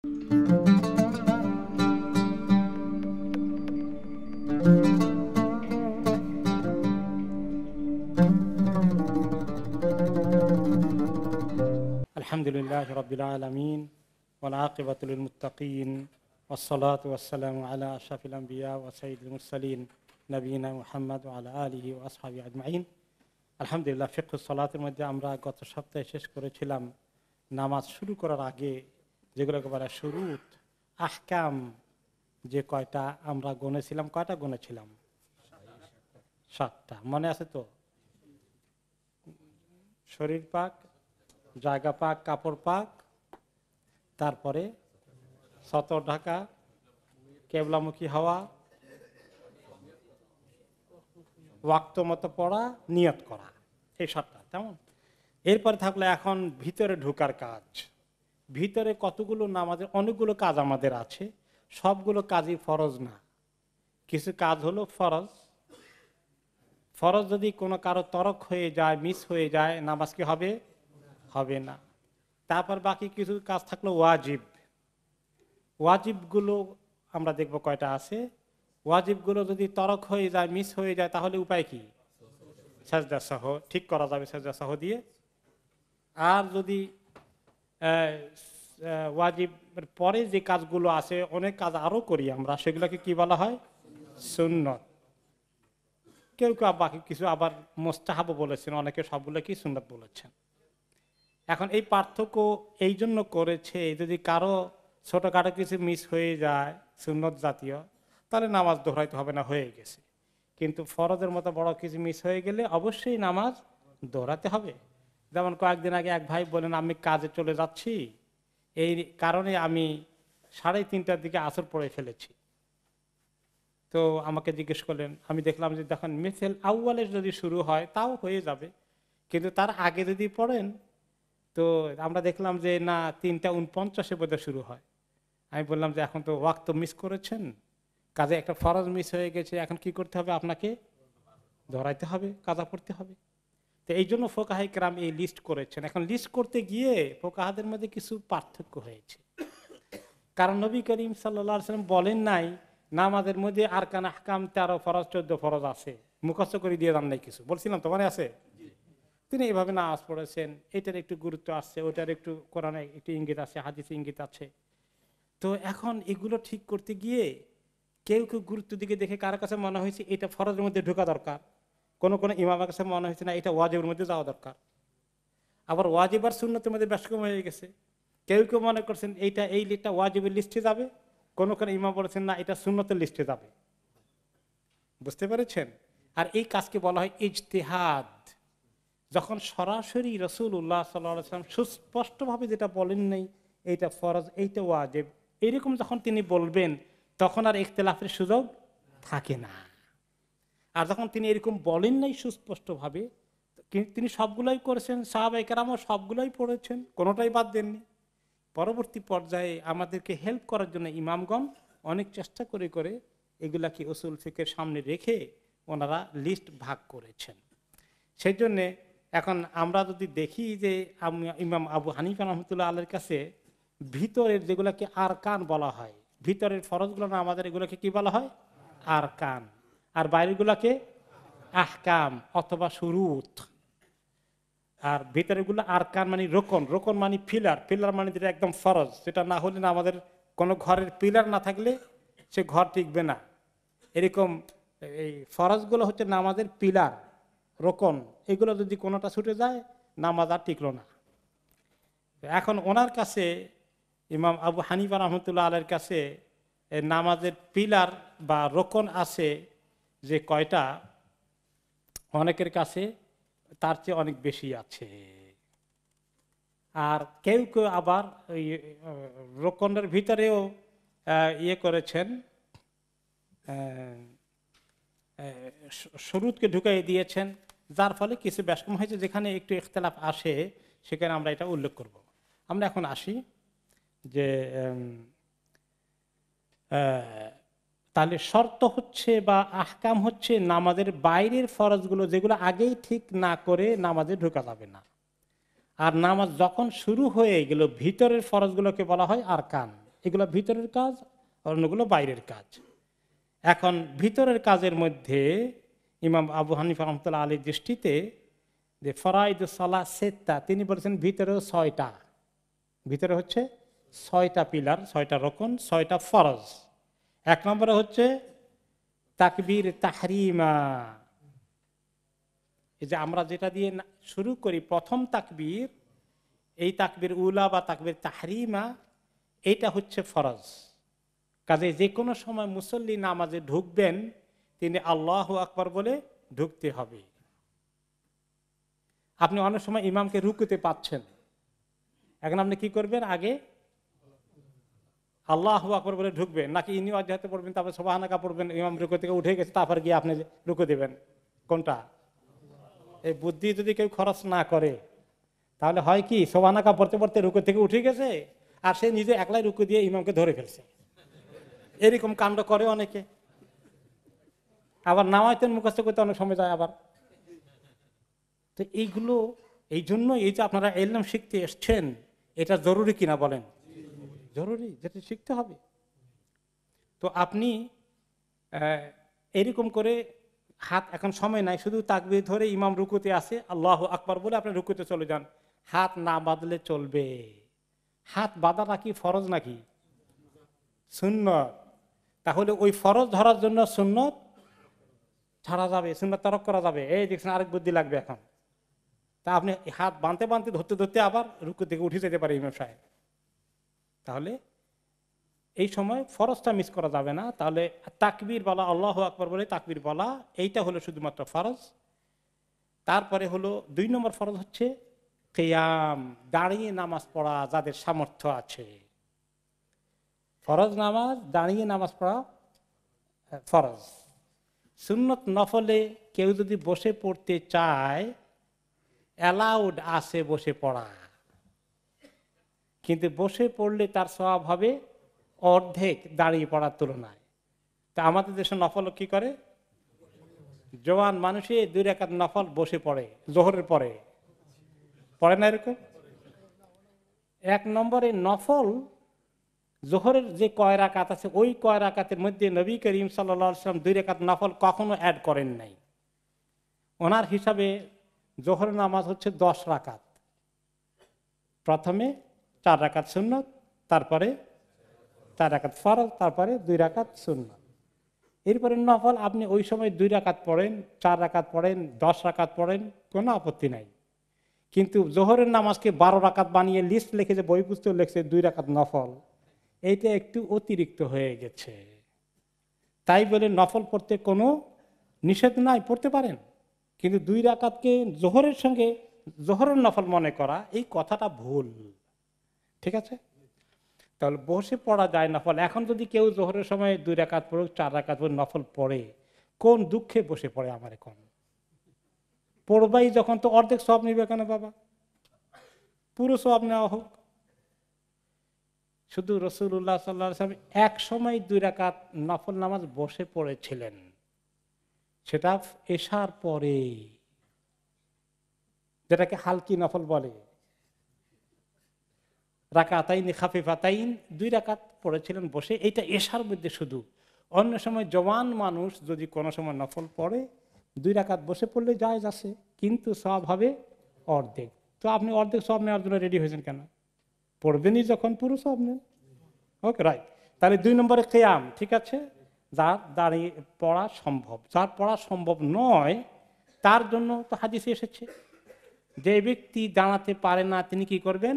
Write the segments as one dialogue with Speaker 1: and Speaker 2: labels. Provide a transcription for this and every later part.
Speaker 1: الحمد لله رب العالمين والعاقبة للمتقين والصلاة والسلام على أشرف الأنبياء وسيد المرسلين نبينا محمد وعلى آله وأصحابه أجمعين الحمد لله সালাতের الصلاة আমরা গত সপ্তাহে শেষ করেছিলাম نماز شروع করার আগে যেগুলোকে বলা সুরুত আহকাম যে কয়টা আমরা গুনেছিলাম কয়টা গুনেছিলাম সাতটা মনে আছে তো শরীর পাক জায়গা পাক কাপড় পাক তারপরে সতর ঢাকা কেবলামুখী হওয়া ওয়াক্ত মতো পড়া নিয়ত করা এই সাতটা তেমন এরপরে থাকলে এখন ভিতরে ঢুকার কাজ ভিতরে কতগুলো নামাজের অনেকগুলো কাজ আমাদের আছে সবগুলো কাজই ফরজ না কিছু কাজ হলো ফরজ ফরজ যদি কোনো কারো তরক হয়ে যায় মিস হয়ে যায় নামাজ কি হবে হবে না তারপর বাকি কিছু কাজ থাকলো ওয়াজিব ওয়াজিবগুলো আমরা দেখব কয়টা আছে ওয়াজিবগুলো যদি তরক হয়ে যায় মিস হয়ে যায় তাহলে উপায় কি সাজদাসহ সহ ঠিক করা যাবে সাজদাসহ সহ দিয়ে আর যদি ওয়াজিবের পরে যে কাজগুলো আছে অনেক কাজ আরও করি আমরা সেগুলোকে কি বলা হয় সুন্নত কেউ কেউ বাকি কিছু আবার মোস্তাহাবও বলেছেন অনেকে সবগুলোকেই সুন্নত বলেছেন এখন এই পার্থক্য এই জন্য করেছে যদি কারো ছোটোখাটো কিছু মিস হয়ে যায় সুন্নত জাতীয় তাহলে নামাজ দোহরাইতে হবে না হয়ে গেছে কিন্তু ফরজের মতো বড় কিছু মিস হয়ে গেলে অবশ্যই নামাজ দৌড়াতে হবে যেমন কয়েকদিন আগে এক ভাই বলেন আমি কাজে চলে যাচ্ছি এই কারণে আমি সাড়ে তিনটার দিকে আসর পড়ে ফেলেছি তো আমাকে জিজ্ঞেস করলেন আমি দেখলাম যে দেখেন মিসেল আউ্বালে যদি শুরু হয় তাও হয়ে যাবে কিন্তু তার আগে যদি পড়েন তো আমরা দেখলাম যে না তিনটা উনপঞ্চাশে বোধ শুরু হয় আমি বললাম যে এখন তো ওয়াক তো মিস করেছেন কাজে একটা ফরজ মিস হয়ে গেছে এখন কি করতে হবে আপনাকে ধরাইতে হবে কাজা পড়তে হবে তো এই জন্য ফোকাহাই ক্রাম এই লিস্ট করেছেন এখন লিস্ট করতে গিয়ে ফোকাহাদের মধ্যে কিছু পার্থক্য হয়েছে কারণ নবী করিম সাল্লা সাল্লাম বলেন নাই নামাজের মধ্যে আর কান হাকাম তেরো ফরজ চোদ্দ ফরজ আছে মুখস্থ করে দিয়ে দাম নাই কিছু বলছিলাম তো মানে আছে তিনি না নামাজ পড়েছেন এটার একটু গুরুত্ব আছে ওটার একটু কোরআনে একটু ইঙ্গিত আছে হাদিস ইঙ্গিত আছে তো এখন এগুলো ঠিক করতে গিয়ে কেউ কেউ গুরুত্ব দিকে দেখে কার কাছে মনে হয়েছে এটা ফরজের মধ্যে ঢোকা দরকার কোনো কোনো ইমামের কাছে মনে হয়েছে না এটা ওয়াজিবের মধ্যে যাওয়া দরকার আবার ওয়াজিব আর শূন্যতের মধ্যে ব্যস কম হয়ে গেছে কেউ কেউ মনে করছেন এইটা এই লিটটা ওয়াজিবের লিস্টে যাবে কোনো কোনো ইমাম বলেছেন না এটা শূন্যতের লিস্টে যাবে বুঝতে পেরেছেন আর এই কাজকে বলা হয় ইজতেহাদ যখন সরাসরি রসুল উল্লাহ সাল্লাম সুস্পষ্টভাবে যেটা বলেন নাই এইটা ফরজ এইটা ওয়াজেব এরকম যখন তিনি বলবেন তখন আর ইখতলাফের সুযোগ থাকে না আর যখন তিনি এরকম বলেন নাই সুস্পষ্টভাবে তিনি সবগুলোই করেছেন সাহাবাইকারামও সবগুলোই পড়েছেন কোনোটাই বাদ দেননি পরবর্তী পর্যায়ে আমাদেরকে হেল্প করার জন্য ইমামগণ অনেক চেষ্টা করে করে এগুলাকে ওসুল ফিকের সামনে রেখে ওনারা লিস্ট ভাগ করেছেন সেই জন্যে এখন আমরা যদি দেখি যে ইমাম আবু হানিফা রহমতুল্লাহ আলের কাছে ভিতরের যেগুলাকে আর কান বলা হয় ভিতরের ফরজগুলো না আমাদের এগুলোকে কি বলা হয় আর কান আর বাইরেগুলাকে আহকাম অথবা সুরুত আর ভিতরেগুলো কান মানে রোকন রোকন মানে ফিলার ফিলার মানে যেটা একদম ফরজ সেটা না হলে না আমাদের কোনো ঘরের পিলার না থাকলে সে ঘর টিকবে না এরকম এই ফরজগুলো হচ্ছে নামাজের পিলার রোকন এগুলো যদি কোনোটা ছুটে যায় নামাজ আর টিকলো না এখন ওনার কাছে ইমাম আবু হানিফা রহমতুল্লাহ আলের কাছে নামাজের পিলার বা রোকন আছে যে কয়টা অনেকের কাছে তার চেয়ে অনেক বেশি আছে আর কেউ কেউ আবার ওই রোকনের ভিতরেও ইয়ে করেছেন সরুদকে ঢুকাই দিয়েছেন যার ফলে কিছু ব্যাসকম হয়েছে যেখানে একটু ইখতলাফ আসে সেখানে আমরা এটা উল্লেখ করব। আমরা এখন আসি যে তাহলে শর্ত হচ্ছে বা আহকাম হচ্ছে নামাজের বাইরের ফরজগুলো যেগুলো আগেই ঠিক না করে নামাজে ঢোকা যাবে না আর নামাজ যখন শুরু হয়ে গেল ভিতরের ফরজগুলোকে বলা হয় আর কান এগুলো ভিতরের কাজ অন্যগুলো বাইরের কাজ এখন ভিতরের কাজের মধ্যে ইমাম আবু হানিফ রহমতুল্লাহ আলীর দৃষ্টিতে যে ফরাইদ সালা সেত্তা তিনি বলেছেন ভিতরেও ছয়টা ভিতরে হচ্ছে ছয়টা পিলার ছয়টা রকম ছয়টা ফরজ এক নম্বরে হচ্ছে তাকবির তাহরিমা এই যে আমরা যেটা দিয়ে শুরু করি প্রথম তাকবির এই তাকবির উলা বা তাকবির তাহরিমা এটা হচ্ছে ফরজ কাজে যে কোনো সময় মুসল্লি নামাজে ঢুকবেন তিনি আল্লাহ আকবর বলে ঢুকতে হবে আপনি অনেক সময় ইমামকে রুকুতে পাচ্ছেন এখন আপনি কি করবেন আগে আল্লাহ আকবর বলে ঢুকবে নাকি ইনিও আধ্যাতে পড়বেন তারপরে সোবাহানাকা পড়বেন ইমাম রুকু থেকে উঠে গেছে তারপর গিয়ে আপনি রুকু দেবেন কোনটা এই বুদ্ধি যদি কেউ খরচ না করে তাহলে হয় কি সোবাহানাকা পড়তে পড়তে রুকু থেকে উঠে গেছে আর সে নিজে একলাই রুকু দিয়ে ইমামকে ধরে ফেলছে এরকম কাণ্ড করে অনেকে আবার নামাইতেন মুখস্থ করতে অনেক সময় যায় আবার তো এইগুলো এই জন্য এই যে আপনারা এলাম শিখতে এসছেন এটা জরুরি কিনা বলেন জরুরি যেটা শিখতে হবে তো আপনি এরকম করে হাত এখন সময় নাই শুধু তাকবে ধরে ইমাম রুকুতে আসে আল্লাহ আকবর বলে আপনি রুকুতে চলে যান হাত না বাঁধলে চলবে হাত বাঁধা নাকি ফরজ নাকি সুন্নত তাহলে ওই ফরজ ধরার জন্য সুন্নত ছাড়া যাবে সুন্নত তরক করা যাবে এই দেখছেন আরেক বুদ্ধি লাগবে এখন তা আপনি হাত বাঁধতে বাঁধতে ধরতে ধরতে আবার রুকুর দিকে উঠে যেতে পারে ইমাম সাহেব তাহলে এই সময় ফরজটা মিস করা যাবে না তাহলে তাকবির বলা আল্লাহ আকবর বলে তাকবির বলা এইটা হলো শুধুমাত্র ফরজ তারপরে হলো দুই নম্বর ফরজ হচ্ছে কেয়াম দাঁড়িয়ে নামাজ পড়া যাদের সামর্থ্য আছে ফরজ নামাজ দাঁড়িয়ে নামাজ পড়া ফরজ সুন্নত নফলে কেউ যদি বসে পড়তে চায় অ্যালাউড আছে বসে পড়া কিন্তু বসে পড়লে তার স্বভাব হবে অর্ধেক দাঁড়িয়ে পড়ার তুলনায় তা আমাদের দেশে নফল কি করে জওয়ান মানুষে দুই রেখাত নফল বসে পড়ে জোহরের পরে পড়ে না এরকম এক নম্বরে নফল জোহরের যে কয়রাকাত আছে ওই কয় আকাতের মধ্যে নবী করিম সাল্লাম দুই রেখাত নফল কখনো অ্যাড করেন নাই ওনার হিসাবে জোহরের নামাজ হচ্ছে দশ রাকাত প্রথমে চার রাকাত শূন্য তারপরে চার রাকাত ফরজ তারপরে দুই রাকাত শূন্য এরপরে নফল আপনি ওই সময় দুই রাকাত পড়েন চার রাকাত পড়েন দশ রাকাত পড়েন কোনো আপত্তি নাই কিন্তু জোহরের নামাজকে বারো রাকাত বানিয়ে লিস্ট লেখে যে বই পুস্তক লেখছে দুই রাকাত নফল এইটা একটু অতিরিক্ত হয়ে গেছে তাই বলে নফল পড়তে কোনো নিষেধ নাই পড়তে পারেন কিন্তু দুই রাকাতকে জোহরের সঙ্গে জোহরের নফল মনে করা এই কথাটা ভুল ঠিক আছে তাহলে বসে পড়া যায় না ফল এখন যদি কেউ জোহরের সময় দুই রাকাত পড়ুক চার রাকাত পড়ুক নফল পড়ে কোন দুঃখে বসে পড়ে আমার এখন পড়বাই যখন তো অর্ধেক সব নিবে কেন বাবা পুরো সব নেওয়া হোক শুধু রসুল্লাহ সাল্লাম এক সময় দুই রাকাত নফল নামাজ বসে পড়েছিলেন সেটা এসার পরে যেটাকে হালকি নফল বলে রাকাতাইন খাফিফাতাইন দুই রাকাত পড়েছিলেন বসে এটা এশার মধ্যে শুধু অন্য সময় জওয়ান মানুষ যদি কোনো সময় নফল পড়ে দুই রাকাত বসে পড়লে যায় যাচ্ছে কিন্তু সব হবে অর্ধেক তো আপনি অর্ধেক সব নেওয়ার জন্য রেডি হয়েছেন কেন পড়বেনই যখন পুরো সব নেন ওকে রাইট তাহলে দুই নম্বরে কেয়াম ঠিক আছে যার দাঁড়িয়ে পড়া সম্ভব যার পড়া সম্ভব নয় তার জন্য তো হাদিসে এসেছে যে ব্যক্তি দাঁড়াতে পারে না তিনি কি করবেন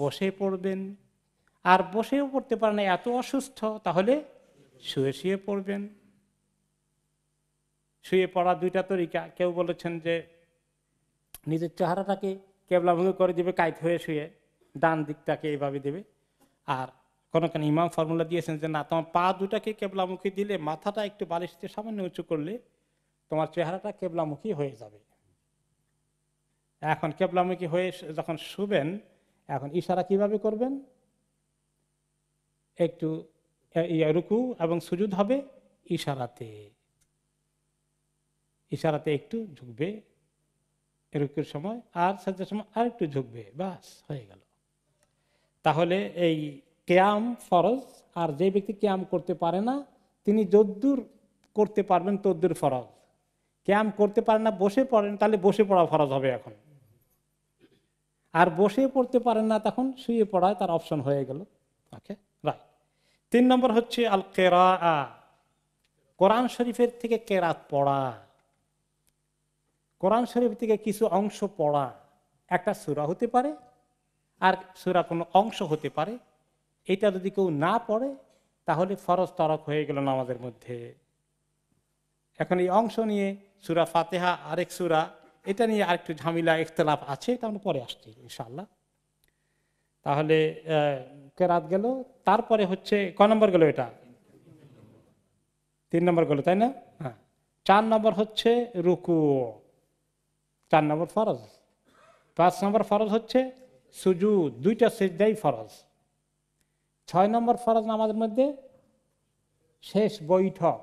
Speaker 1: বসে পড়বেন আর বসেও পড়তে পারে না এত অসুস্থ তাহলে শুয়ে শুয়ে পড়বেন শুয়ে পড়া দুইটা তরিকা কেউ বলেছেন যে নিজের চেহারাটাকে কেবলাভঙ্গি করে দেবে কাইত হয়ে শুয়ে ডান দিকটাকে এইভাবে দেবে আর কোনো কোনো ইমাম ফর্মুলা দিয়েছেন যে না তোমার পা দুটাকে কেবলামুখী দিলে মাথাটা একটু বালিশতে সামান্য উঁচু করলে তোমার চেহারাটা কেবলামুখী হয়ে যাবে এখন কেবলামুখী হয়ে যখন শুবেন এখন ইশারা কিভাবে করবেন একটু রুকু এবং সুজুদ হবে ইশারাতে ইশারাতে একটু ঝুঁকবে রুকুর সময় আর সাজার সময় আর একটু ঝুঁকবে বাস হয়ে গেল তাহলে এই ক্যাম ফরজ আর যে ব্যক্তি ক্যাম করতে পারে না তিনি যদ্দুর করতে পারবেন তদ্দুর ফরজ ক্যাম করতে পারে না বসে পড়েন তাহলে বসে পড়া ফরজ হবে এখন আর বসে পড়তে পারেন না তখন শুয়ে পড়ায় তার অপশন হয়ে গেল ওকে রাইট তিন নম্বর হচ্ছে আল কেরা কোরআন শরীফের থেকে কেরাত পড়া কোরআন শরীফ থেকে কিছু অংশ পড়া একটা সুরা হতে পারে আর সুরা কোনো অংশ হতে পারে এটা যদি কেউ না পড়ে তাহলে ফরজ তরক হয়ে গেল আমাদের মধ্যে এখন এই অংশ নিয়ে সুরা ফাতেহা আরেক সুরা এটা নিয়ে আরেকটু ঝামেলা ইখতলাফ আছে এটা আমরা পরে আসছি ইনশাল্লাহ তাহলে কেরাত গেল তারপরে হচ্ছে ক নম্বর গেল এটা তিন নম্বর গেল তাই না হ্যাঁ চার নম্বর হচ্ছে রুকু চার নম্বর ফরজ পাঁচ নম্বর ফরজ হচ্ছে সুজু দুইটা সেজদাই ফরজ ছয় নম্বর ফরজ আমাদের মধ্যে শেষ বৈঠক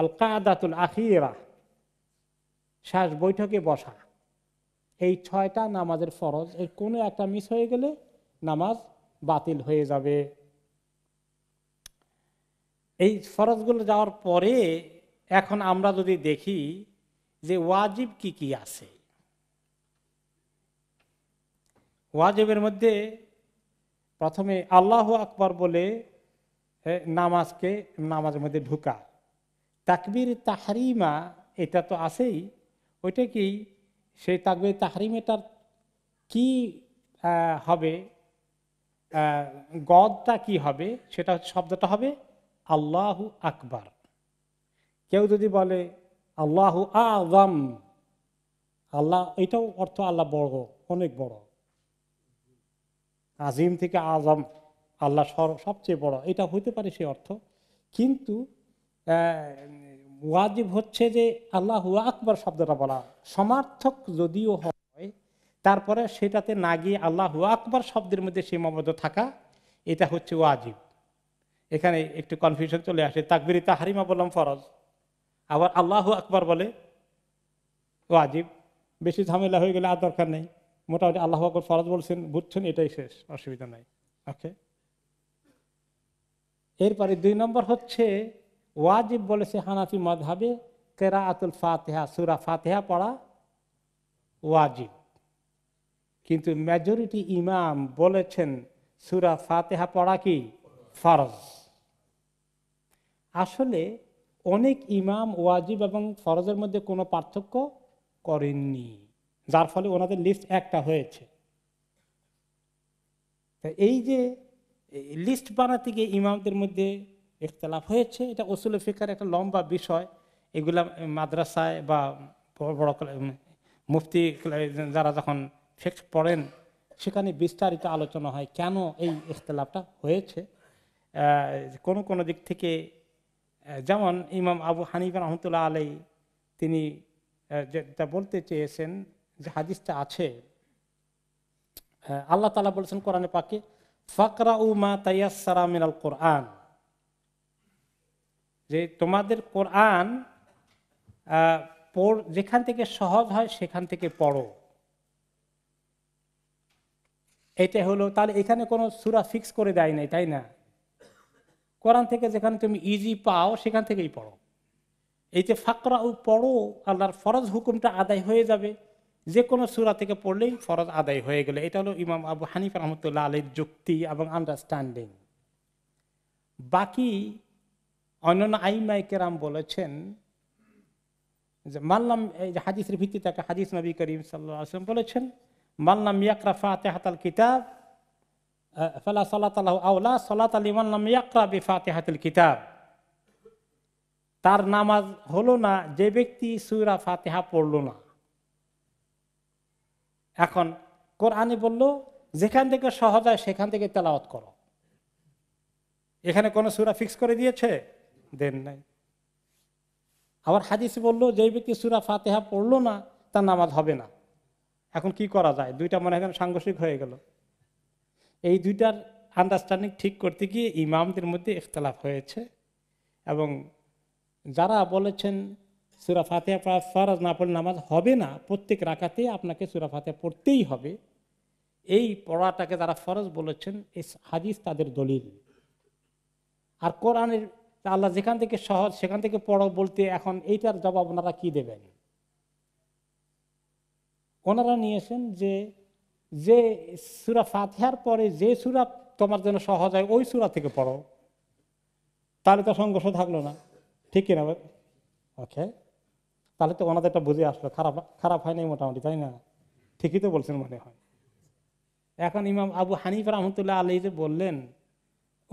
Speaker 1: আল কাদাতুল আখিরা শ্বাস বৈঠকে বসা এই ছয়টা নামাজের ফরজ এর কোনো একটা মিস হয়ে গেলে নামাজ বাতিল হয়ে যাবে এই ফরজগুলো যাওয়ার পরে এখন আমরা যদি দেখি যে ওয়াজিব কি কি আছে ওয়াজিবের মধ্যে প্রথমে আল্লাহ আকবর বলে নামাজকে নামাজের মধ্যে ঢুকা তাকবির তাহারিমা এটা তো আছেই ওইটা কি সেই তাকবে তাহারিমেটার কি হবে গদটা কি হবে সেটা হচ্ছে শব্দটা হবে আল্লাহু আকবার কেউ যদি বলে আল্লাহু আজম আল্লাহ এটাও অর্থ আল্লাহ বড় অনেক বড় আজিম থেকে আজম আল্লাহ সবচেয়ে বড় এটা হইতে পারে সে অর্থ কিন্তু ওয়াজিব হচ্ছে যে আল্লাহ আকবর শব্দটা বলা সমার্থক যদিও হয় তারপরে সেটাতে না গিয়ে আল্লাহ আকবর শব্দের মধ্যে সীমাবদ্ধ থাকা এটা হচ্ছে ওয়াজিব এখানে একটু কনফিউশন চলে আসে তাকবির তাহারিমা বললাম ফরজ আবার আল্লাহ আকবর বলে ওয়াজিব বেশি ঝামেলা হয়ে গেলে আর দরকার নেই মোটামুটি আল্লাহ আকবর ফরজ বলছেন বুঝছেন এটাই শেষ অসুবিধা নাই ওকে এরপরে দুই নম্বর হচ্ছে ওয়াজিব বলেছে হানাফি মধাবে কেরা আতুল ফাতেহা সুরা ফাতেহা পড়া ওয়াজিব কিন্তু মেজরিটি ইমাম বলেছেন সুরা ফাতেহা পড়া কি ফরজ আসলে অনেক ইমাম ওয়াজিব এবং ফরজের মধ্যে কোনো পার্থক্য করেননি যার ফলে ওনাদের লিস্ট একটা হয়েছে এই যে লিস্ট বানাতে গিয়ে ইমামদের মধ্যে ইখতলাফ হয়েছে এটা অসুল ফিকার একটা লম্বা বিষয় এগুলা মাদ্রাসায় বা বড় বড় মুফতি যারা যখন ফেক পড়েন সেখানে বিস্তারিত আলোচনা হয় কেন এই ইখতলাফটা হয়েছে কোন কোন দিক থেকে যেমন ইমাম আবু হানিফ রহমতুল্লাহ আলাই তিনি যেটা বলতে চেয়েছেন যে হাদিসটা আছে আল্লাহ তালা বলেছেন কোরআনে পাকে ফাকরা উমা তাইয়াসারা মিনাল কোরআন যে তোমাদের কোরআন যেখান থেকে সহজ হয় সেখান থেকে পড়ো এটা হলো তাহলে এখানে কোনো সুরা ফিক্স করে দেয় নাই তাই না কোরআন থেকে যেখানে তুমি ইজি পাও সেখান থেকেই পড়ো এই যে ফাঁকরা ও পড়ো আল্লাহর ফরজ হুকুমটা আদায় হয়ে যাবে যে কোনো সুরা থেকে পড়লেই ফরজ আদায় হয়ে গেলে এটা হলো ইমাম আবু হানিফ রহমতুল্লাহ আলের যুক্তি এবং আন্ডারস্ট্যান্ডিং বাকি অন্যান্য কেরাম বলেছেন যে মাল্লাম এই যে হাদিসের ভিত্তি তাকে হাদিস নবী করিম সাল্লাহ বলেছেন মাল্লাম ইয়াকরা ফাতে হাতাল কিতাব ফালা সালাত আল্লাহ আউলা সালাত আলী মাল্লাম ইয়াকরা বি ফাতে হাতিল কিতাব তার নামাজ হলো না যে ব্যক্তি সুরা ফাতেহা পড়ল না এখন কোরআনে বলল যেখান থেকে সহজ হয় সেখান থেকে তেলাওয়াত করো এখানে কোনো সুরা ফিক্স করে দিয়েছে দেন নাই আবার হাদিস বলল যে ব্যক্তি সুরা ফাতেহা পড়লো না তার নামাজ হবে না এখন কি করা যায় দুইটা মনে হয় সাংঘর্ষিক হয়ে গেল এই দুইটার আন্ডারস্ট্যান্ডিং ঠিক করতে গিয়ে ইমামদের মধ্যে ইখতলাফ হয়েছে এবং যারা বলেছেন সুরা ফাতেহা পড়া না পড়লে নামাজ হবে না প্রত্যেক রাখাতে আপনাকে সুরা ফাতেহা পড়তেই হবে এই পড়াটাকে যারা ফরজ বলেছেন এই হাদিস তাদের দলিল আর কোরআনের তা আল্লাহ যেখান থেকে সহজ সেখান থেকে পড়ো বলতে এখন এইটার জবাব ওনারা কি দেবেন ওনারা নিয়েছেন যে যে সুরা ফাতিহার পরে যে সুরা তোমার জন্য সহজ হয় ওই সুরা থেকে পড়ো তাহলে তো সংঘর্ষ থাকলো না ঠিক কিনা ওকে তাহলে তো ওনাদেরটা বুঝে আসলো খারাপ খারাপ হয়নি মোটামুটি তাই না ঠিকই তো বলছেন মনে হয় এখন ইমাম আবু হানিফ রহমতুল্লাহ আলী যে বললেন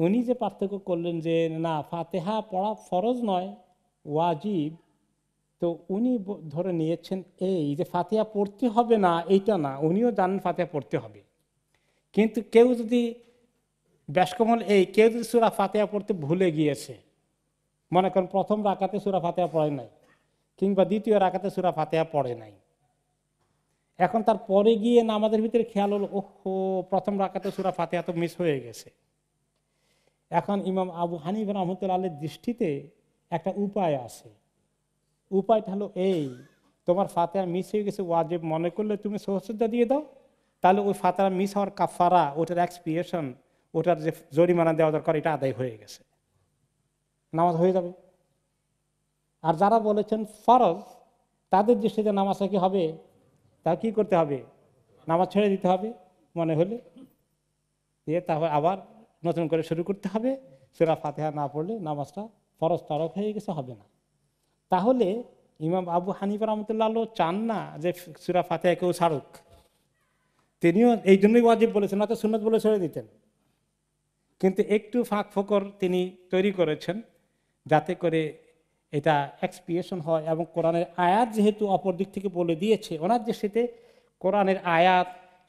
Speaker 1: উনি যে পার্থক্য করলেন যে না ফাতেহা পড়া ফরজ নয় ওয়াজিব তো উনি ধরে নিয়েছেন এই যে ফাতেহা পড়তে হবে না এইটা না উনিও জানেন ফাতেহা পড়তে হবে কিন্তু কেউ যদি ব্যাসকমল এই কেউ যদি সুরা ফাতেহা পড়তে ভুলে গিয়েছে মনে করেন প্রথম রাখাতে সুরা ফাতেহা পড়ে নাই কিংবা দ্বিতীয় রাখাতে সুরা ফাতেহা পড়ে নাই এখন তার পরে গিয়ে আমাদের ভিতরে খেয়াল হলো ওহো প্রথম রাখাতে সুরা ফাতেহা তো মিস হয়ে গেছে এখন ইমাম আবু হানিফ রহমতুল্লা আলীর দৃষ্টিতে একটা উপায় আছে উপায়টা হলো এই তোমার ফাতেহা মিস হয়ে গেছে ওয়াজেব মনে করলে তুমি সহসুদ্ধা দিয়ে দাও তাহলে ওই ফাতেহা মিস হওয়ার কাফারা ওটার এক্সপিরিয়েশন ওটার যে জরিমানা দেওয়া দরকার এটা আদায় হয়ে গেছে নামাজ হয়ে যাবে আর যারা বলেছেন ফরজ তাদের দৃষ্টিতে নামাজটা কি হবে তা কি করতে হবে নামাজ ছেড়ে দিতে হবে মনে হলে দিয়ে তারপর আবার নতুন করে শুরু করতে হবে সেরা ফাতেহা না পড়লে নামাজটা ফরজ তরক হয়ে গেছে হবে না তাহলে ইমাম আবু হানিফা রহমতুল্লাহ চান না যে সুরা ফাতেহা কেউ ছাড়ুক তিনিও এই জন্যই ওয়াজিব বলেছেন না তো সুনত বলে ছেড়ে দিতেন কিন্তু একটু ফাঁক ফোকর তিনি তৈরি করেছেন যাতে করে এটা এক্সপিয়েশন হয় এবং কোরআনের আয়াত যেহেতু অপর দিক থেকে বলে দিয়েছে ওনার দৃষ্টিতে কোরআনের আয়াত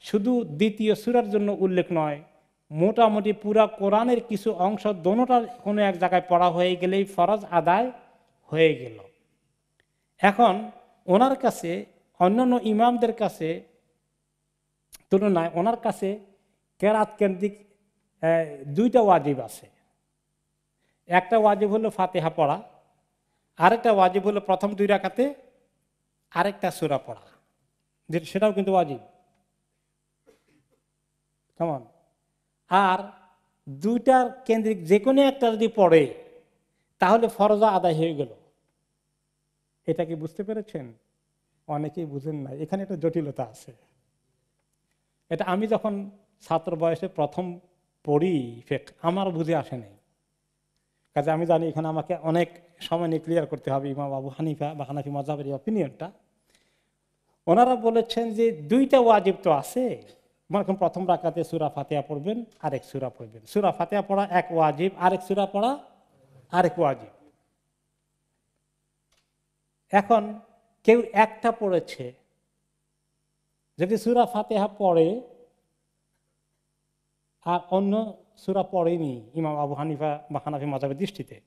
Speaker 1: শুধু দ্বিতীয় সুরার জন্য উল্লেখ নয় মোটামুটি পুরা কোরআনের কিছু অংশ দোনোটার কোনো এক জায়গায় পড়া হয়ে গেলেই ফরজ আদায় হয়ে গেল এখন ওনার কাছে অন্যান্য ইমামদের কাছে তুলনায় ওনার কাছে কেরাত কেন্দ্রিক দুইটা ওয়াজিব আছে একটা ওয়াজিব হলো ফাতেহা পড়া আরেকটা ওয়াজিব হলো প্রথম দুই রাখাতে আরেকটা সুরা পড়া সেটাও কিন্তু ওয়াজিব কেমন আর দুইটার কেন্দ্রিক যে কোনো একটা যদি পড়ে তাহলে ফরজা আদায় হয়ে গেল এটা কি বুঝতে পেরেছেন অনেকেই বুঝেন না এখানে একটা জটিলতা আছে এটা আমি যখন ছাত্র বয়সে প্রথম পড়ি ফেক আমার বুঝে আসে নাই কাজে আমি জানি এখানে আমাকে অনেক সময় নিয়ে ক্লিয়ার করতে হবে ইমা বাবু হানিফা বা হানাফি মজাবের অপিনিয়নটা ওনারা বলেছেন যে দুইটা ওয়াজিব তো আছে মনে করুন প্রথম রাখাতে সুরা ফাতেহা পড়বেন আরেক সুরা পড়বেন সুরা ফাতেহা পড়া এক ওয়াজিব আরেক সুরা পড়া আরেক ওয়াজিব এখন কেউ একটা পড়েছে যদি সুরা ফাতেহা পড়ে আর অন্য সুরা পড়েনি ইমাম আবু হানিফা বা হানাফি মাজাবের দৃষ্টিতে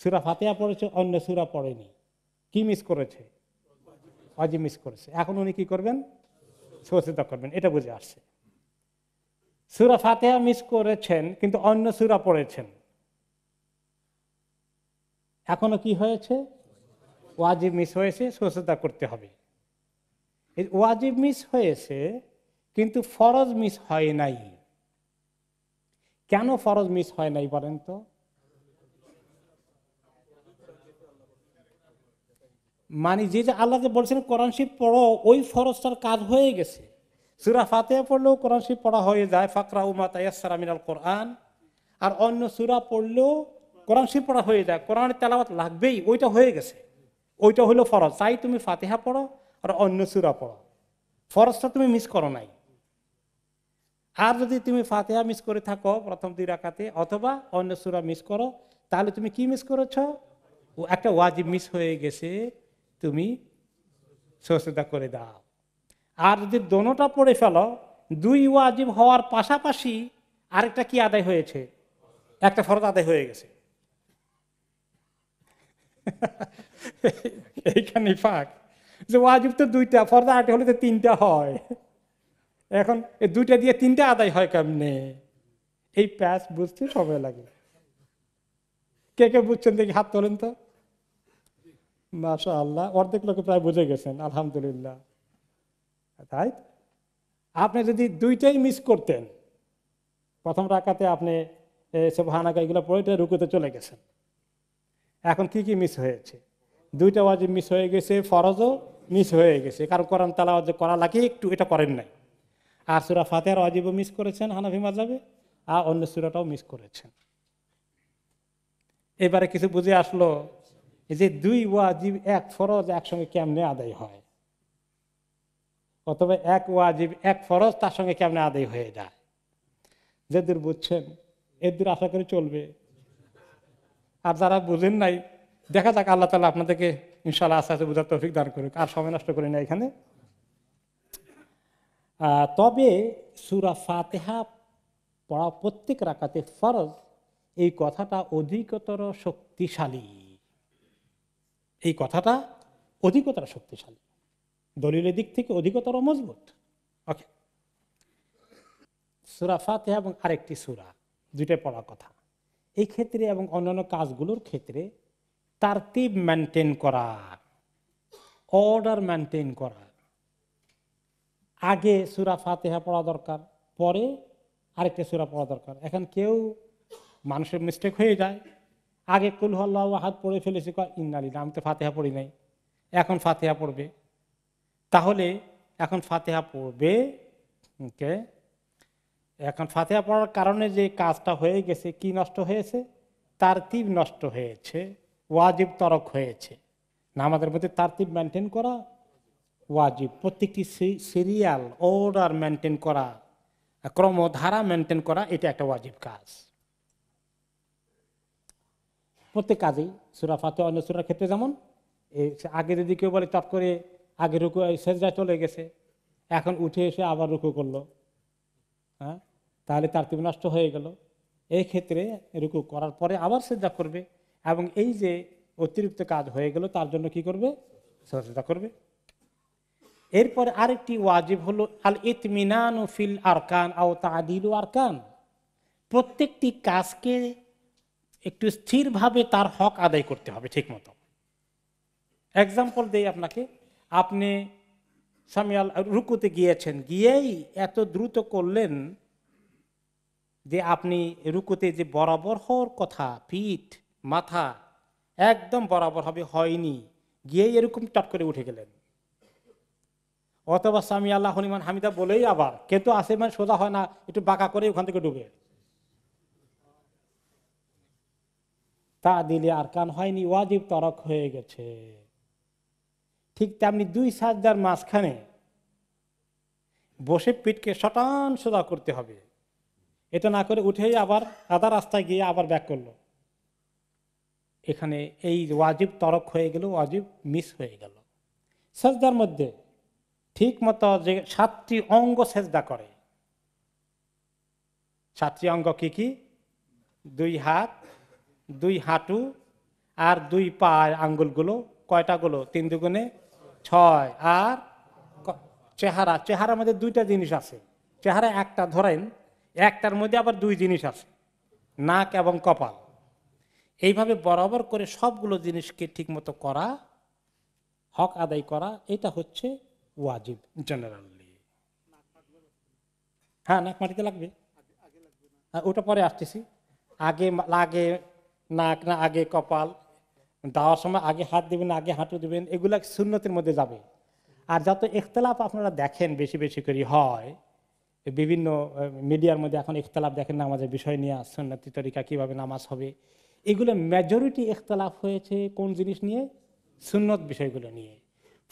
Speaker 1: সুরা ফাতেহা পড়েছে অন্য সুরা পড়েনি কি মিস করেছে অজি মিস করেছে এখন উনি কি করবেন সচেতা করবেন এটা বুঝে আসছে সুরা ফাতেহা মিস করেছেন কিন্তু অন্য সুরা পড়েছেন এখনো কি হয়েছে ওয়াজিব মিস হয়েছে সচেতা করতে হবে ওয়াজিব মিস হয়েছে কিন্তু ফরজ মিস হয় নাই কেন ফরজ মিস হয় নাই বলেন তো মানে যে যে আল্লাহ যে বলছেন কোরআন শিব পড়ো ওই ফরজটার কাজ হয়ে গেছে সুরা ফাতে পড়লেও কোরআন শিব পড়া হয়ে যায় ফাকরা উমা তাইয়াসারা কোরআন আর অন্য সুরা পড়লেও কোরআন শিব পড়া হয়ে যায় কোরআন তেলাবাত লাগবেই ওইটা হয়ে গেছে ওইটা হলো ফরজ তাই তুমি ফাতেহা পড়ো আর অন্য সুরা পড়ো ফরজটা তুমি মিস করো নাই আর যদি তুমি ফাতেহা মিস করে থাকো প্রথম দুই রাখাতে অথবা অন্য সুরা মিস করো তাহলে তুমি কি মিস করেছ একটা ওয়াজিব মিস হয়ে গেছে তুমি সসেদা করে দাও আর যদি দোনোটা পড়ে ফেলো দুই ওয়াজিব হওয়ার পাশাপাশি আরেকটা কি আদায় হয়েছে একটা ফরত আদায় হয়ে গেছে এইখানে ফাঁক যে ওয়াজিব তো দুইটা ফরদ আটে হলে তো তিনটা হয় এখন এই দুইটা দিয়ে তিনটা আদায় হয় কেমনে এই প্যাচ বুঝতে সময় লাগে কে কে বুঝছেন দেখি হাত তোলেন তো মাশা আল্লাহ অর্ধেক লোকে প্রায় বুঝে গেছেন আলহামদুলিল্লাহ তাই আপনি যদি দুইটাই মিস করতেন প্রথম রাখাতে আপনি হানাকা এগুলো পড়ে রুকুতে চলে গেছেন এখন কি কি মিস হয়েছে দুইটা ওয়াজিব মিস হয়ে গেছে ফরজও মিস হয়ে গেছে কারণ কোরআন তালা যে করা লাগে একটু এটা করেন নাই আর সুরা ফাতেহার ওয়াজিবও মিস করেছেন হানাফি মাজাবে আর অন্য সুরাটাও মিস করেছেন এবারে কিছু বুঝে আসলো যে দুই ওয়াজিব এক ফরজ একসঙ্গে কেমনে আদায় হয় অথবা এক ওয়াজিব এক ফরজ তার সঙ্গে কেমনে আদায় হয়ে যায় যে দূর বুঝছেন এর দূর আশা করে চলবে আর যারা বুঝেন নাই দেখা যাক আল্লাহ তালা আপনাদেরকে ইনশাল্লাহ আস্তে আস্তে বোঝার তফিক দান করুক আর সময় নষ্ট করি না এখানে তবে সুরা ফাতেহা পড়া প্রত্যেক রাখাতে ফরজ এই কথাটা অধিকতর শক্তিশালী এই কথাটা অধিকতর শক্তিশালী দলিলের দিক থেকে অধিকতর মজবুত ওকে সুরা ফাতেহা এবং আরেকটি সুরা দুইটা পড়া কথা এই ক্ষেত্রে এবং অন্যান্য কাজগুলোর ক্ষেত্রে তারতিব মেনটেন করা অর্ডার মেনটেন করা আগে সুরা ফাতেহা পড়া দরকার পরে আরেকটা সুরা পড়া দরকার এখন কেউ মানুষের মিস্টেক হয়ে যায় আগে কুল ও হাত পড়ে ফেলেছি ইন্নালিলা আমি তো ফাতেহা পড়ি নাই এখন ফাতেহা পড়বে তাহলে এখন ফাতেহা পড়বে কে এখন ফাতেহা পড়ার কারণে যে কাজটা হয়ে গেছে কি নষ্ট হয়েছে তার তীব নষ্ট হয়েছে ওয়াজিব তরক হয়েছে আমাদের মধ্যে তারতিব মেনটেন করা ওয়াজিব প্রত্যেকটি সিরিয়াল অর্ডার মেনটেন করা ক্রমধারা মেনটেন করা এটা একটা ওয়াজিব কাজ প্রত্যেক কাজেই সুরা ফাতে অন্য সুরার ক্ষেত্রে যেমন আগে যদি কেউ বলে চট করে আগে রুকু সেজরা চলে গেছে এখন উঠে এসে আবার রুকু করলো হ্যাঁ তাহলে তার তিম নষ্ট হয়ে গেল এই ক্ষেত্রে রুকু করার পরে আবার সেজা করবে এবং এই যে অতিরিক্ত কাজ হয়ে গেল তার জন্য কি করবে সেজা করবে এরপরে আরেকটি ওয়াজিব হলো আল ইতমিনান ফিল আরকান আও তাদিল আরকান প্রত্যেকটি কাজকে একটু স্থিরভাবে তার হক আদায় করতে হবে ঠিক মতো এক্সাম্পল দেই আপনাকে আপনি সামিয়াল রুকুতে গিয়েছেন গিয়েই এত দ্রুত করলেন যে আপনি রুকুতে যে বরাবর হওয়ার কথা পিঠ মাথা একদম বরাবর হবে হয়নি গিয়েই এরকম চট করে উঠে গেলেন অথবা স্বামী আল্লাহ হনিমান হামিদা বলেই আবার কেতু আসে মানে সোজা হয় না একটু বাঁকা করে ওখান থেকে ডুবে তা দিলে আর কান হয়নি ওয়াজিব তরক হয়ে গেছে ঠিক তেমনি দুই সাজদার মাঝখানে বসে পিঠকে শটান সোজা করতে হবে এটা না করে উঠেই আবার আদা রাস্তায় গিয়ে আবার ব্যাক করলো এখানে এই ওয়াজিব তরক হয়ে গেল ওয়াজিব মিস হয়ে গেল সেজদার মধ্যে ঠিক মতো যে সাতটি অঙ্গ সেজদা করে সাতটি অঙ্গ কি কি দুই হাত দুই হাঁটু আর দুই পায়ের আঙ্গুলগুলো কয়টা গুলো তিন দুগুণে ছয় আর চেহারা চেহারার মধ্যে দুইটা জিনিস আছে চেহারা একটা ধরেন একটার মধ্যে আবার দুই জিনিস আছে নাক এবং কপাল এইভাবে বরাবর করে সবগুলো জিনিসকে ঠিকমতো করা হক আদায় করা এটা হচ্ছে ওয়াজিব জেনারেলি হ্যাঁ নাক মাটিতে লাগবে হ্যাঁ, ওটা পরে আসতেছি আগে লাগে নাক না আগে কপাল দেওয়ার সময় আগে হাত দিবেন আগে হাঁটু দিবেন এগুলা শূন্যতির মধ্যে যাবে আর যত ইখতলাফ আপনারা দেখেন বেশি বেশি করে হয় বিভিন্ন মিডিয়ার মধ্যে এখন ইখতলাফ দেখেন নামাজের বিষয় নিয়ে সন্ন্যতি তরিকা কীভাবে নামাজ হবে এগুলো মেজরিটি ইখতলাফ হয়েছে কোন জিনিস নিয়ে সুন্নত বিষয়গুলো নিয়ে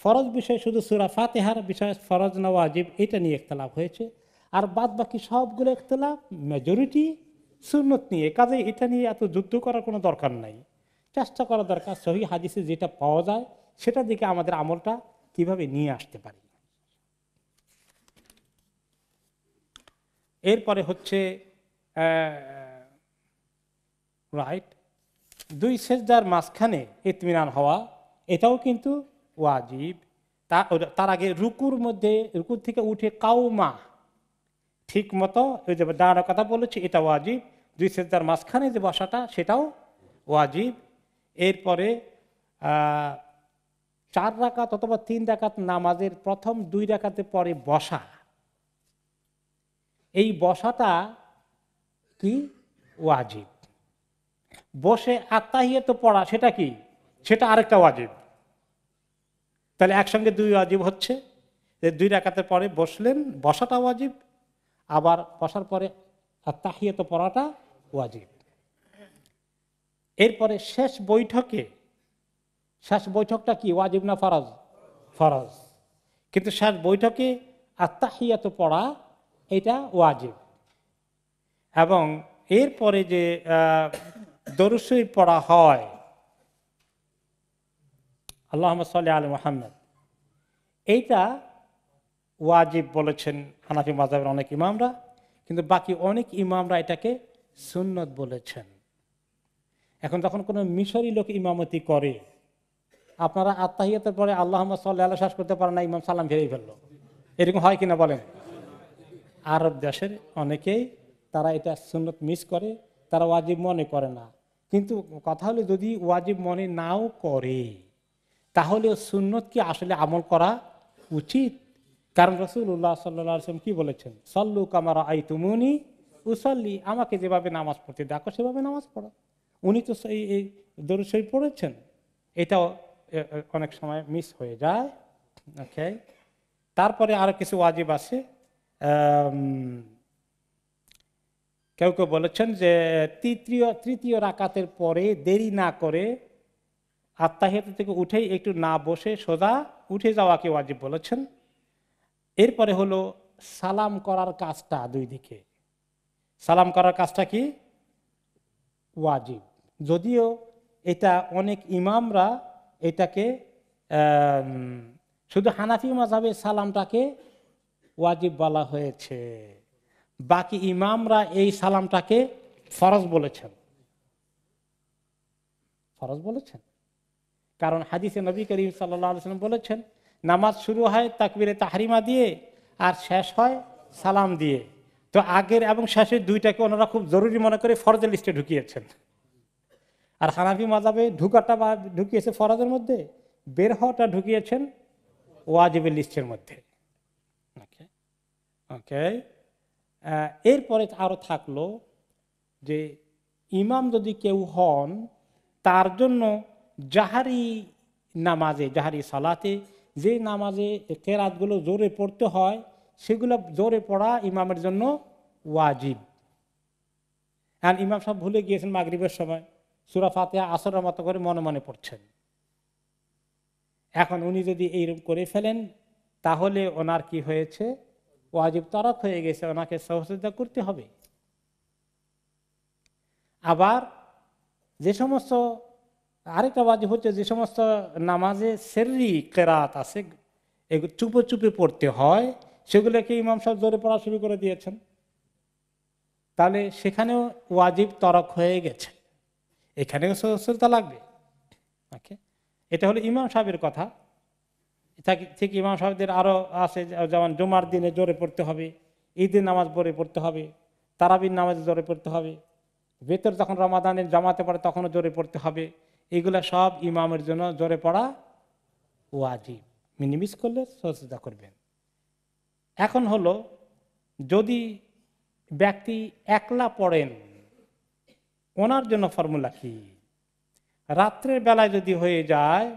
Speaker 1: ফরজ বিষয় শুধু সুরা ফাতেহার বিষয় ফরজ নওয়াজিব এটা নিয়ে ইখতলাফ হয়েছে আর বাদ বাকি সবগুলো ইখতলাফ মেজরিটি সুন্নত নিয়ে কাজে এটা নিয়ে এত যুদ্ধ করার কোনো দরকার নাই চেষ্টা করা দরকার সহি হাদিসে যেটা পাওয়া যায় সেটা দিকে আমাদের আমলটা কিভাবে নিয়ে আসতে পারি এরপরে হচ্ছে রাইট দুই সেজদার মাঝখানে ইতমিনান হওয়া এটাও কিন্তু ওয়াজিব তার আগে রুকুর মধ্যে রুকুর থেকে উঠে কাউমা ঠিক মতো ওই যে দাঁড়ানোর কথা বলেছি এটা ওয়াজিব দুই সেজদার মাঝখানে যে বসাটা সেটাও ওয়াজিব এরপরে চার রাকাত অথবা তিন রাকাত নামাজের প্রথম দুই রাকাতে পরে বসা এই বসাটা কি ওয়াজিব বসে আত্মাহিয়ে তো পড়া সেটা কি সেটা আরেকটা ওয়াজিব তাহলে একসঙ্গে দুই ওয়াজিব হচ্ছে দুই রাকাতের পরে বসলেন বসাটা ওয়াজিব আবার বসার পরে তো পড়াটা ওয়াজিব এরপরে শেষ বৈঠকে শেষ বৈঠকটা কি ওয়াজিব না ফরজ ফরজ কিন্তু শেষ বৈঠকে আত্মাহিয়াত পড়া এটা ওয়াজিব এবং এরপরে যে দরুসই পড়া হয় আল্লাহ সাল্লি আল মোহাম্মদ এইটা ওয়াজিব বলেছেন হানাফি মাজাবের অনেক ইমামরা কিন্তু বাকি অনেক ইমামরা এটাকে সুন্নত বলেছেন এখন যখন কোনো মিশরি লোক ইমামতি করে আপনারা আত্মাহিয়াতের পরে আল্লাহ সাল্লাহ শ্বাস করতে পারেন না ইমাম সালাম ফিরেই ফেললো এরকম হয় কিনা বলেন আরব দেশের অনেকেই তারা এটা সুন্নত মিস করে তারা ওয়াজিব মনে করে না কিন্তু কথা হলো যদি ওয়াজিব মনে নাও করে তাহলে সুন্নত কি আসলে আমল করা উচিত কারণ রসুল্লাহ সাল্লাম কি বলেছেন সল্লু কামারা আই তুমুনি সল্লি আমাকে যেভাবে নামাজ পড়তে দেখো সেভাবে নামাজ পড়ো উনি তো সেই এই দরুসই পড়েছেন এটাও অনেক সময় মিস হয়ে যায় ওকে তারপরে আরো কিছু ওয়াজিব আছে কেউ কেউ বলেছেন যে তৃতীয় তৃতীয় রাকাতের পরে দেরি না করে আত্মাহিত থেকে উঠেই একটু না বসে সোজা উঠে যাওয়াকে ওয়াজিব বলেছেন এরপরে হলো সালাম করার কাজটা দুই দিকে সালাম করার কাজটা কি ওয়াজিব যদিও এটা অনেক ইমামরা এটাকে শুধু হানাফি মাঝাবে সালামটাকে ওয়াজিব বলা হয়েছে বাকি ইমামরা এই সালামটাকে ফরজ বলেছেন ফরজ বলেছেন কারণ হাদিসে নবী করিম সাল্লাম বলেছেন নামাজ শুরু হয় তাকবিরে তাহারিমা দিয়ে আর শেষ হয় সালাম দিয়ে তো আগের এবং শেষের দুইটাকে ওনারা খুব জরুরি মনে করে ফরজের লিস্টে ঢুকিয়েছেন আর হানাফি মাজাবে ঢুকাটা বা ঢুকিয়েছে ফরজের মধ্যে বের হওয়াটা ঢুকিয়েছেন ওয়াজিবের লিস্টের মধ্যে ওকে ওকে এরপরে আরও থাকলো যে ইমাম যদি কেউ হন তার জন্য জাহারি নামাজে জাহারি সালাতে যে নামাজে কেরাতগুলো জোরে পড়তে হয় সেগুলো জোরে পড়া ইমামের জন্য ওয়াজিব হ্যাঁ ইমাম সব ভুলে গিয়েছেন মাগরীবের সময় সুরা ফাতেহা আসরের মতো করে মনে মনে পড়ছেন এখন উনি যদি এইরকম করে ফেলেন তাহলে ওনার কি হয়েছে ওয়াজিব তরক হয়ে গেছে ওনাকে সহযোগিতা করতে হবে আবার যে সমস্ত আরেকটা বাজি হচ্ছে যে সমস্ত নামাজে সেরি কেরাত আছে এগুলো চুপে চুপে পড়তে হয় সেগুলোকে ইমাম সাহেব জোরে পড়া শুরু করে দিয়েছেন তাহলে সেখানেও ওয়াজিব তরক হয়ে গেছে এখানেও শ্রদ্ধা লাগবে ওকে এটা হলো ইমাম সাহেবের কথা ঠিক ইমাম সাহেবদের আরও আছে যেমন জুমার দিনে জোরে পড়তে হবে ঈদের নামাজ পড়ে পড়তে হবে তারাবির নামাজে জোরে পড়তে হবে ভেতর যখন রমাদানের জমাতে পারে তখনও জোরে পড়তে হবে এগুলা সব ইমামের জন্য জোরে পড়া ওয়াজিব মিনিমিস করলে সচেতা করবেন এখন হলো যদি ব্যক্তি একলা পড়েন ওনার জন্য ফর্মুলা কি রাত্রের বেলায় যদি হয়ে যায়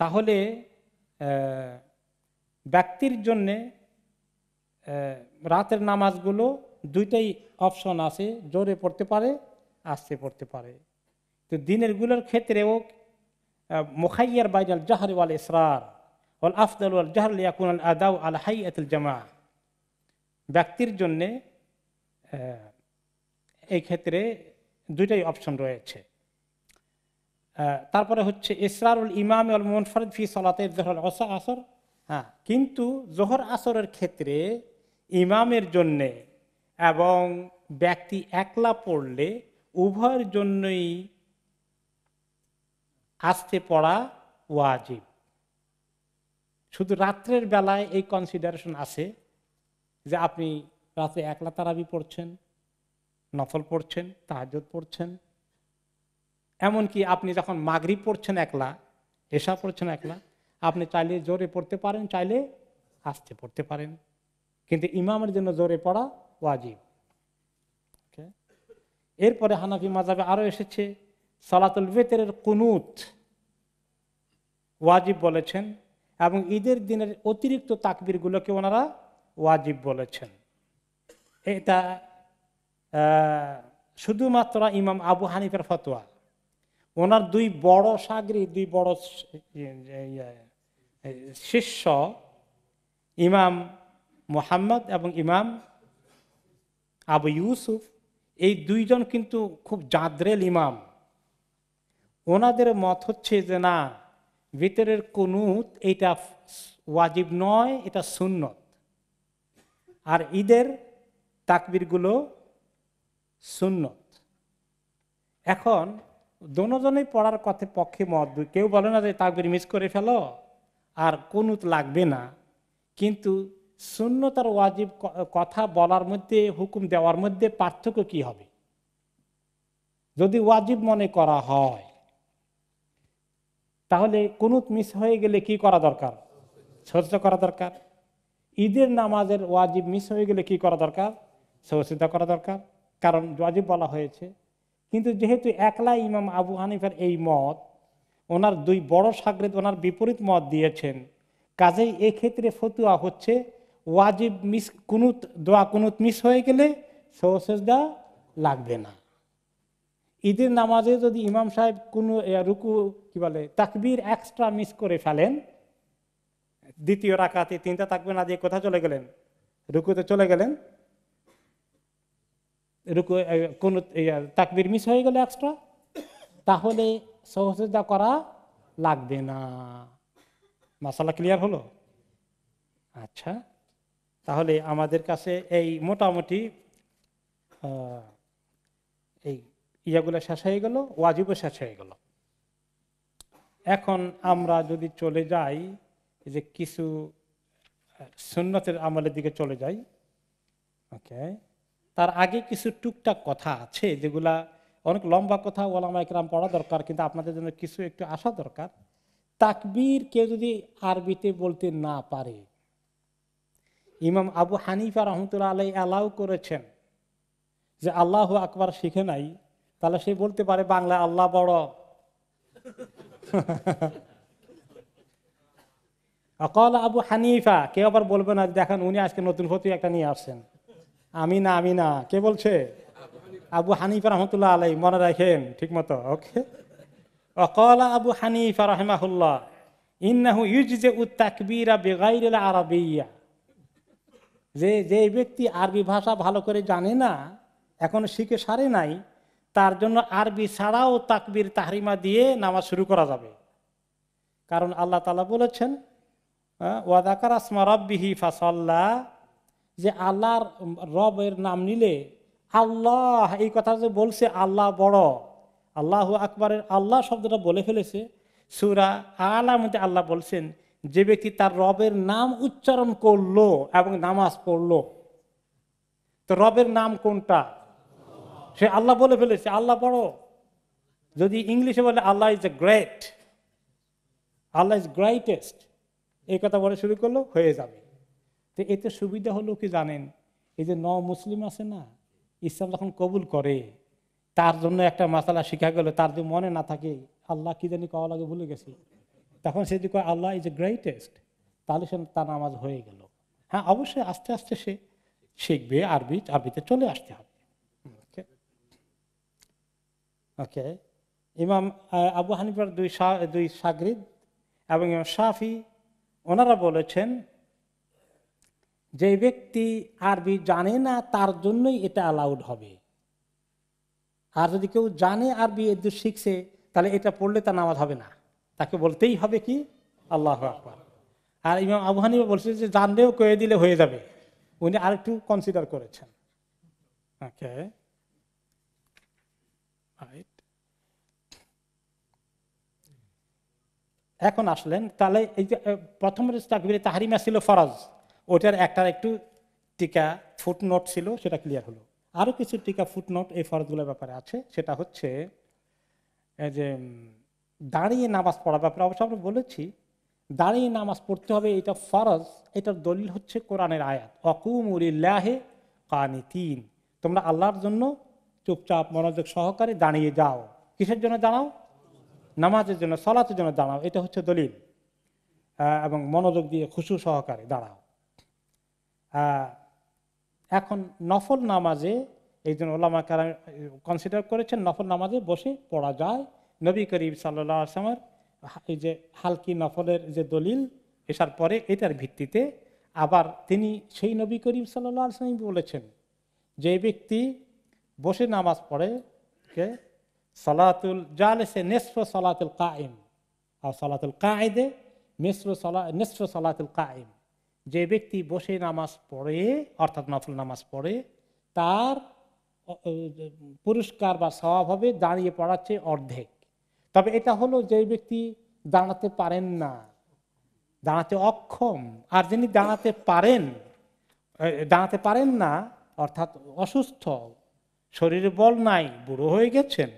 Speaker 1: তাহলে ব্যক্তির জন্যে রাতের নামাজগুলো দুইটাই অপশন আছে জোরে পড়তে পারে আস্তে পড়তে পারে তো দিনের গুলোর ক্ষেত্রেও মোখাইয়ার বাইজাল জাহার ওয়াল ইসরার ওয়াল আফদাল আল জাহর ইয়াকুন আল আদাউ আল হাই আতুল জামা ব্যক্তির জন্যে এই ক্ষেত্রে দুইটাই অপশন রয়েছে তারপরে হচ্ছে ইসরারুল ইমাম আল মনফরদ ফি সলাতে জহর আসর হ্যাঁ কিন্তু জোহর আসরের ক্ষেত্রে ইমামের জন্যে এবং ব্যক্তি একলা পড়লে উভয়ের জন্যই আসতে পড়া ওয়াজিব শুধু রাত্রের বেলায় এই কনসিডারেশন আছে যে আপনি রাতে একলা তারাবি পড়ছেন নফল পড়ছেন তাহাজত পড়ছেন এমনকি আপনি যখন মাগরি পড়ছেন একলা এসা পড়ছেন একলা আপনি চাইলে জোরে পড়তে পারেন চাইলে আসতে পড়তে পারেন কিন্তু ইমামের জন্য জোরে পড়া ওয়াজিব এরপরে হানাফি মাজাবে আরও এসেছে সালাতুল বেতের কুনুত ওয়াজিব বলেছেন এবং ঈদের দিনের অতিরিক্ত তাকবিরগুলোকে ওনারা ওয়াজিব বলেছেন এটা শুধুমাত্র ইমাম আবু হানিফের ফতোয়া ওনার দুই বড় সাগরি দুই বড় ইয়ে, ইয়ে, ইয়ে, শিষ্য ইমাম মোহাম্মদ এবং ইমাম আবু ইউসুফ এই দুইজন কিন্তু খুব জাদ্রেল ইমাম ওনাদের মত হচ্ছে যে না ভিতরের কুনুত এটা ওয়াজিব নয় এটা সুন্নত আর ঈদের তাকবিরগুলো সুন্নত এখন দনোজনেই পড়ার কথা পক্ষে মত কেউ বলে না যে তাকবির মিস করে ফেলো আর কোনুত লাগবে না কিন্তু শূন্য তার ওয়াজিব কথা বলার মধ্যে হুকুম দেওয়ার মধ্যে পার্থক্য কি হবে যদি ওয়াজিব মনে করা হয় তাহলে কোনো মিস হয়ে গেলে কি করা দরকার সহ্য করা দরকার ঈদের নামাজের ওয়াজিব মিস হয়ে গেলে কি করা দরকার সহযোগিতা করা দরকার কারণ ওয়াজিব বলা হয়েছে কিন্তু যেহেতু একলা ইমাম আবু হানিফের এই মত ওনার দুই বড় সাগরিত ওনার বিপরীত মত দিয়েছেন কাজেই এক্ষেত্রে ফতুয়া হচ্ছে ওয়াজিব মিস কুনুত দোয়া কুনুত মিস হয়ে গেলে সহসেজদা লাগবে না ঈদের নামাজে যদি ইমাম সাহেব কোনো রুকু কি বলে তাকবির এক্সট্রা মিস করে ফেলেন দ্বিতীয় রাখাতে তিনটা তাকবে না যে কোথায় চলে গেলেন রুকুতে চলে গেলেন রুকু কোন তাকবির মিস হয়ে গেল এক্সট্রা তাহলে সহসেজদা করা লাগবে না মশালা ক্লিয়ার হলো আচ্ছা তাহলে আমাদের কাছে এই মোটামুটি এই ইয়াগুলো শেষ হয়ে গেল ওয়াজিবও শেষ হয়ে গেল এখন আমরা যদি চলে যাই যে কিছু সুন্নতের আমলের দিকে চলে যাই ওকে তার আগে কিছু টুকটাক কথা আছে যেগুলা অনেক লম্বা কথা ওলামা একরাম পড়া দরকার কিন্তু আপনাদের জন্য কিছু একটু আসা দরকার তাকবীর কেউ যদি আরবিতে বলতে না পারে ইমাম আবু হানিফা রহমতুল্লা আলাই অ্যালাউ করেছেন যে আল্লাহ আকবার শিখে নাই তাহলে সে বলতে পারে বাংলা আল্লাহ বড় অকল আবু হানিফা কে আবার বলবে না দেখেন উনি আজকে নতুন ফতুয়া একটা নিয়ে আসছেন আমি না আমি না কে বলছে আবু হানিফা রহমতুল্লাহ আলাই মনে রাখেন ঠিক মতো ওকে অকল আবু হানিফা রহমাহুল্লাহ ইন্নাহু ইউজ যে উত্তাকবিরা বেগাইরা আরবিয়া যে যেই ব্যক্তি আরবি ভাষা ভালো করে জানে না এখন শিখে সারে নাই তার জন্য আরবি ছাড়াও তাকবির তাহরিমা দিয়ে নামাজ শুরু করা যাবে কারণ আল্লাহ তালা বলেছেন ওয়াদাকার আসমা রব্বিহি ফাসল্লাহ যে আল্লাহর রবের নাম নিলে আল্লাহ এই কথা যে বলছে আল্লাহ বড় আল্লাহ আকবরের আল্লাহ শব্দটা বলে ফেলেছে সুরা আলা আল্লাহ বলছেন যে ব্যক্তি তার রবের নাম উচ্চারণ করলো এবং নামাজ পড়লো তো রবের নাম কোনটা সে আল্লাহ বলে ফেলেছে আল্লাহ পড়ো যদি ইংলিশে বলে Allah is a great Allah is greatest এই কথা বলে শুরু করলো হয়ে যাবে তো এতে সুবিধা হলো কি জানেন এই যে ন মুসলিম আছে না ইসলাম যখন কবুল করে তার জন্য একটা মাসালা শিখা গেল তার যদি মনে না থাকে আল্লাহ কি জানি কওয়া লাগে ভুলে গেছে তখন সে যদি আল্লাহ ইজ এ গ্রেটেস্ট তাহলে সে তার নামাজ হয়ে গেল হ্যাঁ অবশ্যই আস্তে আস্তে সে শিখবে আরবি আরবিতে চলে আসতে হবে ওকে ওকে ইমাম আবু হানিফার দুই দুই সাগরিদ এবং ইমাম শাফি ওনারা বলেছেন যে ব্যক্তি আরবি জানে না তার জন্যই এটা অ্যালাউড হবে আর যদি কেউ জানে আরবি এদের শিখছে তাহলে এটা পড়লে তার নামাজ হবে না তাকে বলতেই হবে কি আল্লাহ আকবর আর ইমাম আবু বলছে যে জানলেও কয়ে দিলে হয়ে যাবে উনি আরেকটু কনসিডার করেছেন ওকে এখন আসলেন তাহলে এই যে প্রথম তাকবিরে তাহারিমা ছিল ফরজ ওটার একটা একটু টিকা ফুটনোট ছিল সেটা ক্লিয়ার হলো আরও কিছু টিকা ফুটনোট এই ফরজগুলোর ব্যাপারে আছে সেটা হচ্ছে যে দাঁড়িয়ে নামাজ পড়া ব্যাপারে অবশ্য আমরা বলেছি দাঁড়িয়ে নামাজ পড়তে হবে এটা ফরজ এটার দলিল হচ্ছে কোরআনের আয়াত অকুম উল্লাহে কানি তিন তোমরা আল্লাহর জন্য চুপচাপ মনোযোগ সহকারে দাঁড়িয়ে যাও কিসের জন্য দাঁড়াও নামাজের জন্য সলাতের জন্য দাঁড়াও এটা হচ্ছে দলিল এবং মনোযোগ দিয়ে খুশু সহকারে দাঁড়াও এখন নফল নামাজে এই জন্য ওলামা কারা কনসিডার করেছেন নফল নামাজে বসে পড়া যায় নবী করিম সাল্লা আসলামের এই যে হালকি নফলের যে দলিল এসার পরে এটার ভিত্তিতে আবার তিনি সেই নবী করিম সাল্লা আসলাম বলেছেন যে ব্যক্তি বসে নামাজ পড়ে কে সলাতুল সে নেসফ সলাতুল কায়েম আর সলাতুল কায়েদে মেসর সলা নেসফ সলাতুল কায়েম যে ব্যক্তি বসে নামাজ পড়ে অর্থাৎ নফল নামাজ পড়ে তার পুরস্কার বা স্বভাব হবে দাঁড়িয়ে পড়াচ্ছে অর্ধেক তবে এটা হলো যে ব্যক্তি দাঁড়াতে পারেন না দাঁড়াতে অক্ষম আর যিনি দাঁড়াতে পারেন দাঁড়াতে পারেন না অর্থাৎ অসুস্থ শরীরে বল নাই বুড়ো হয়ে গেছেন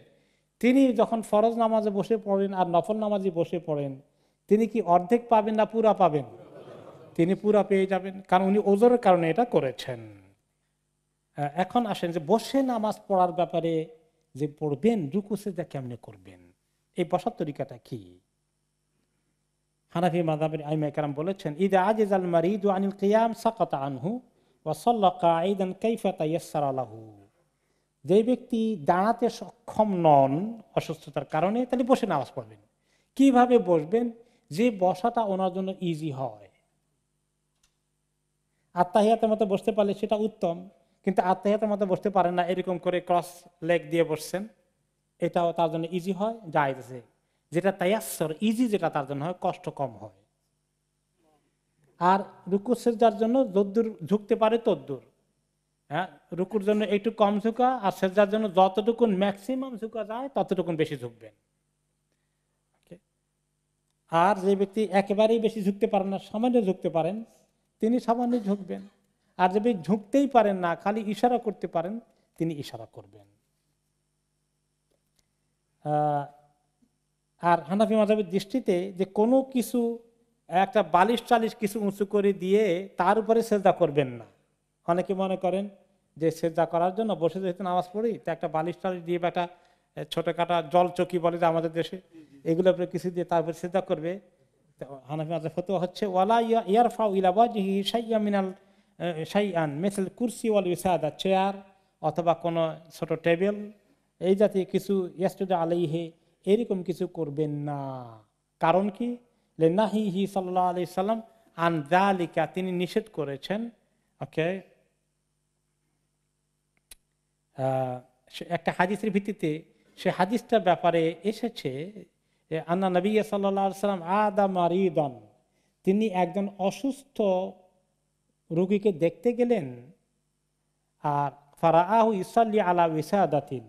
Speaker 1: তিনি যখন ফরজ নামাজে বসে পড়েন আর নফল নামাজে বসে পড়েন তিনি কি অর্ধেক পাবেন না পুরা পাবেন তিনি পুরা পেয়ে যাবেন কারণ উনি ওজোরের কারণে এটা করেছেন এখন আসেন যে বসে নামাজ পড়ার ব্যাপারে যে পড়বেন রুকুসে যা কেমনে করবেন এই বসার তরিকাটা কি হানাফি মাদাবের আইমা কালাম বলেছেন ঈদ আজিজ আল মারিদ আনিল কিয়াম সাকত আনহু ওসল্লাকা ঈদান কৈফাতা ইয়াসসার আলাহু যে ব্যক্তি দাঁড়াতে সক্ষম নন অসুস্থতার কারণে তাহলে বসে নামাজ পড়বেন কিভাবে বসবেন যে বসাটা ওনার জন্য ইজি হয় আত্মাহিয়াতের মতো বসতে পারলে সেটা উত্তম কিন্তু আত্মাহিয়াতের মতো বসতে পারেন না এরকম করে ক্রস লেগ দিয়ে বসছেন এটাও তার জন্য ইজি হয় যায় যেটা তাইয়াসর ইজি যেটা তার জন্য হয় কষ্ট কম হয় আর রুকু সেজার জন্য যদ্দূর ঝুঁকতে পারে তদ্দুর হ্যাঁ রুকুর জন্য একটু কম ঝুঁকা আর সেজার জন্য যতটুকুন ম্যাক্সিমাম ঝুঁকা যায় ততটুকুন বেশি ঝুঁকবেন আর যে ব্যক্তি একেবারেই বেশি ঝুঁকতে পারেন না সামান্য ঝুঁকতে পারেন তিনি সামান্য ঝুঁকবেন আর যে ব্যক্তি ঝুঁকতেই পারেন না খালি ইশারা করতে পারেন তিনি ইশারা করবেন আর হানাফি মাধবের দৃষ্টিতে যে কোনো কিছু একটা বালিশ চালিশ কিছু উঁচু করে দিয়ে তার উপরে সেজদা করবেন না অনেকে মনে করেন যে সেজদা করার জন্য বসে যেহেতু নামাজ পড়ি তা একটা বালিশ টালিশ দিয়ে বা একটা ছোটোখাটো জল চকি বলে যে আমাদের দেশে এগুলো উপরে কিছু দিয়ে তারপরে সেজদা করবে হানাফি মাঝে ফতো হচ্ছে ওয়ালা ইয়ার ফাউ সাইয়া মিনাল সাইয়ান মেসেল কুরসি ওয়াল ইসাদা চেয়ার অথবা কোনো ছোট টেবিল এই জাতীয় কিছু আলাই আলাইহে এরকম কিছু করবেন না কারণ কি নাহি হি সাল্লা আলি সাল্লাম আনজালিকা তিনি নিষেধ করেছেন ওকে একটা হাদিসের ভিত্তিতে সে হাদিসটার ব্যাপারে এসেছে আন্না নবী সাল্লা সাল্লাম আদা মারিদন তিনি একজন অসুস্থ রোগীকে দেখতে গেলেন আর আহ ইসাল্লি আলা ইসাদাতিন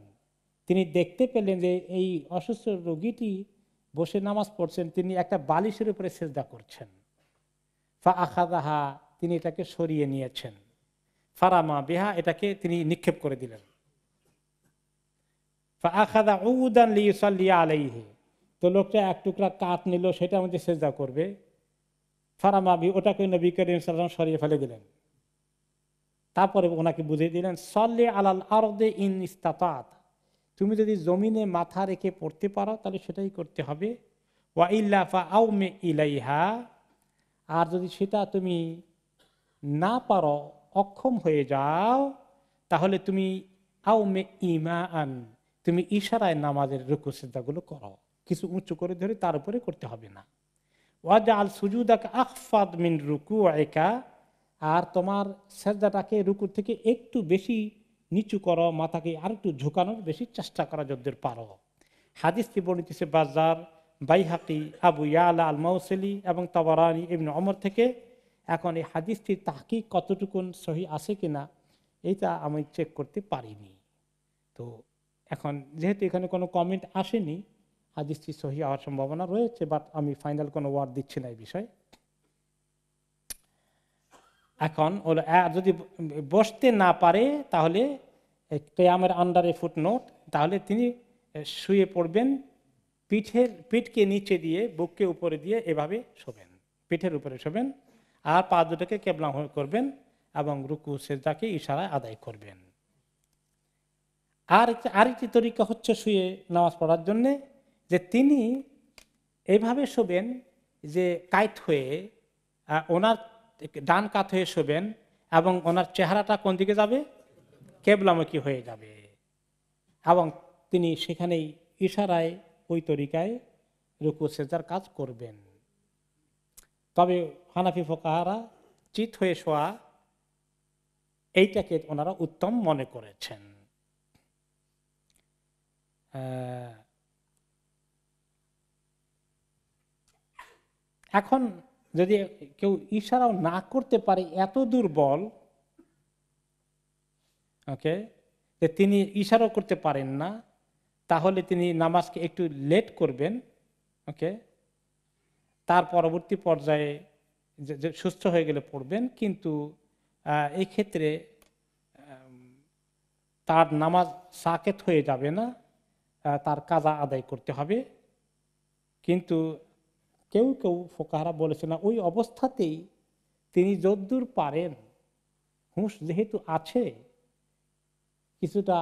Speaker 1: তিনি দেখতে পেলেন যে এই অসুস্থ রোগীটি বসে নামাজ পড়ছেন তিনি একটা বালিশের উপরে সেজদা করছেন ফা আখাদাহা তিনি এটাকে সরিয়ে নিয়েছেন ফারামা বেহা এটাকে তিনি নিক্ষেপ করে দিলেন ফা আখাদা উদান লিয়া আলাইহি তো লোকটা এক টুকরা কাঠ নিল সেটা আমাদের সেজদা করবে ফারামা বি ওটাকে নবী করিম সাল্লাম সরিয়ে ফেলে দিলেন তারপরে ওনাকে বুঝিয়ে দিলেন সল্লি আলাল আরদে ইন ইস্তাত তুমি যদি জমিনে মাথা রেখে পড়তে পারো তাহলে সেটাই করতে হবে ওয়া ইল্লাফা আউমে ইলাইহা আর যদি সেটা তুমি না পারো অক্ষম হয়ে যাও তাহলে তুমি আউমে ইমা আন তুমি ইশারায় নামাজের রুকু সিদ্ধাগুলো করো কিছু উঁচু করে ধরে তার উপরে করতে হবে না ওয়াজা আল সুজুদাক আহফাদ মিন রুকু একা আর তোমার সেজাটাকে রুকুর থেকে একটু বেশি নিচু করো মাথাকে আর একটু ঝুঁকানোর বেশি চেষ্টা করা যদ্দের পারো হাদিসটি বর্ণিতেছে বাজার বাইহাকি আবু ইয়ালা আল মৌসেলি এবং তবরানি এমন অমর থেকে এখন এই হাদিসটির তাকি কতটুকুন সহি আছে কিনা এইটা আমি চেক করতে পারিনি তো এখন যেহেতু এখানে কোনো কমেন্ট আসেনি হাদিসটি সহি হওয়ার সম্ভাবনা রয়েছে বাট আমি ফাইনাল কোনো ওয়ার্ড দিচ্ছি না এই বিষয়ে এখন যদি বসতে না পারে তাহলে কেয়ামের আন্ডারে ফুটনোট তাহলে তিনি শুয়ে পড়বেন পিঠের পিঠকে নিচে দিয়ে বুককে উপরে দিয়ে এভাবে শোবেন পিঠের উপরে শোবেন আর পা দুটোকে কেবলা করবেন এবং রুকু সেজদাকে ইশারা আদায় করবেন আর আরেকটি তরিকা হচ্ছে শুয়ে নামাজ পড়ার জন্যে যে তিনি এভাবে শোবেন যে কাইট হয়ে ওনার ডান কাত হয়ে শোবেন এবং ওনার চেহারাটা কোন দিকে যাবে কেবলামুখী হয়ে যাবে এবং তিনি সেখানেই ইশারায় ওই তরিকায় রুকু সেজার কাজ করবেন তবে হানাফি ফোকাহারা চিত হয়ে শোয়া এইটাকে ওনারা উত্তম মনে করেছেন এখন যদি কেউ ইশারাও না করতে পারে এত দুর্বল ওকে যে তিনি ইশারাও করতে পারেন না তাহলে তিনি নামাজকে একটু লেট করবেন ওকে তার পরবর্তী পর্যায়ে সুস্থ হয়ে গেলে পড়বেন কিন্তু এই ক্ষেত্রে তার নামাজ সাকেত হয়ে যাবে না তার কাজা আদায় করতে হবে কিন্তু কেউ কেউ ফোকাহারা বলেছে না ওই অবস্থাতেই তিনি যদ্দূর পারেন হুঁশ যেহেতু আছে কিছুটা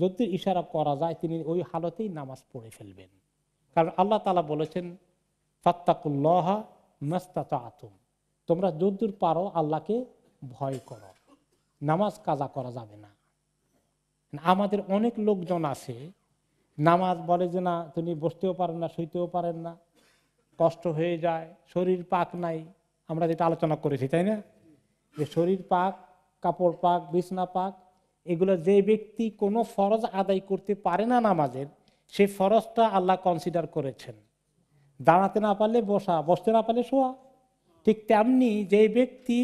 Speaker 1: যদ্দূর ইশারা করা যায় তিনি ওই হালতেই নামাজ পড়ে ফেলবেন কারণ আল্লাহ তালা বলেছেন ফাত্তাকুল্লহা মাস্তাত আতুম তোমরা যদ্দূর পারো আল্লাহকে ভয় করো নামাজ কাজা করা যাবে না আমাদের অনেক লোকজন আছে নামাজ বলে যে না তিনি বসতেও পারেন না শুইতেও পারেন না কষ্ট হয়ে যায় শরীর পাক নাই আমরা যেটা আলোচনা করেছি তাই না যে শরীর পাক কাপড় পাক বিছনা পাক এগুলো যে ব্যক্তি কোনো ফরজ আদায় করতে পারে না নামাজের সেই ফরজটা আল্লাহ কনসিডার করেছেন দাঁড়াতে না পারলে বসা বসতে না পারলে শোয়া ঠিক তেমনি যে ব্যক্তি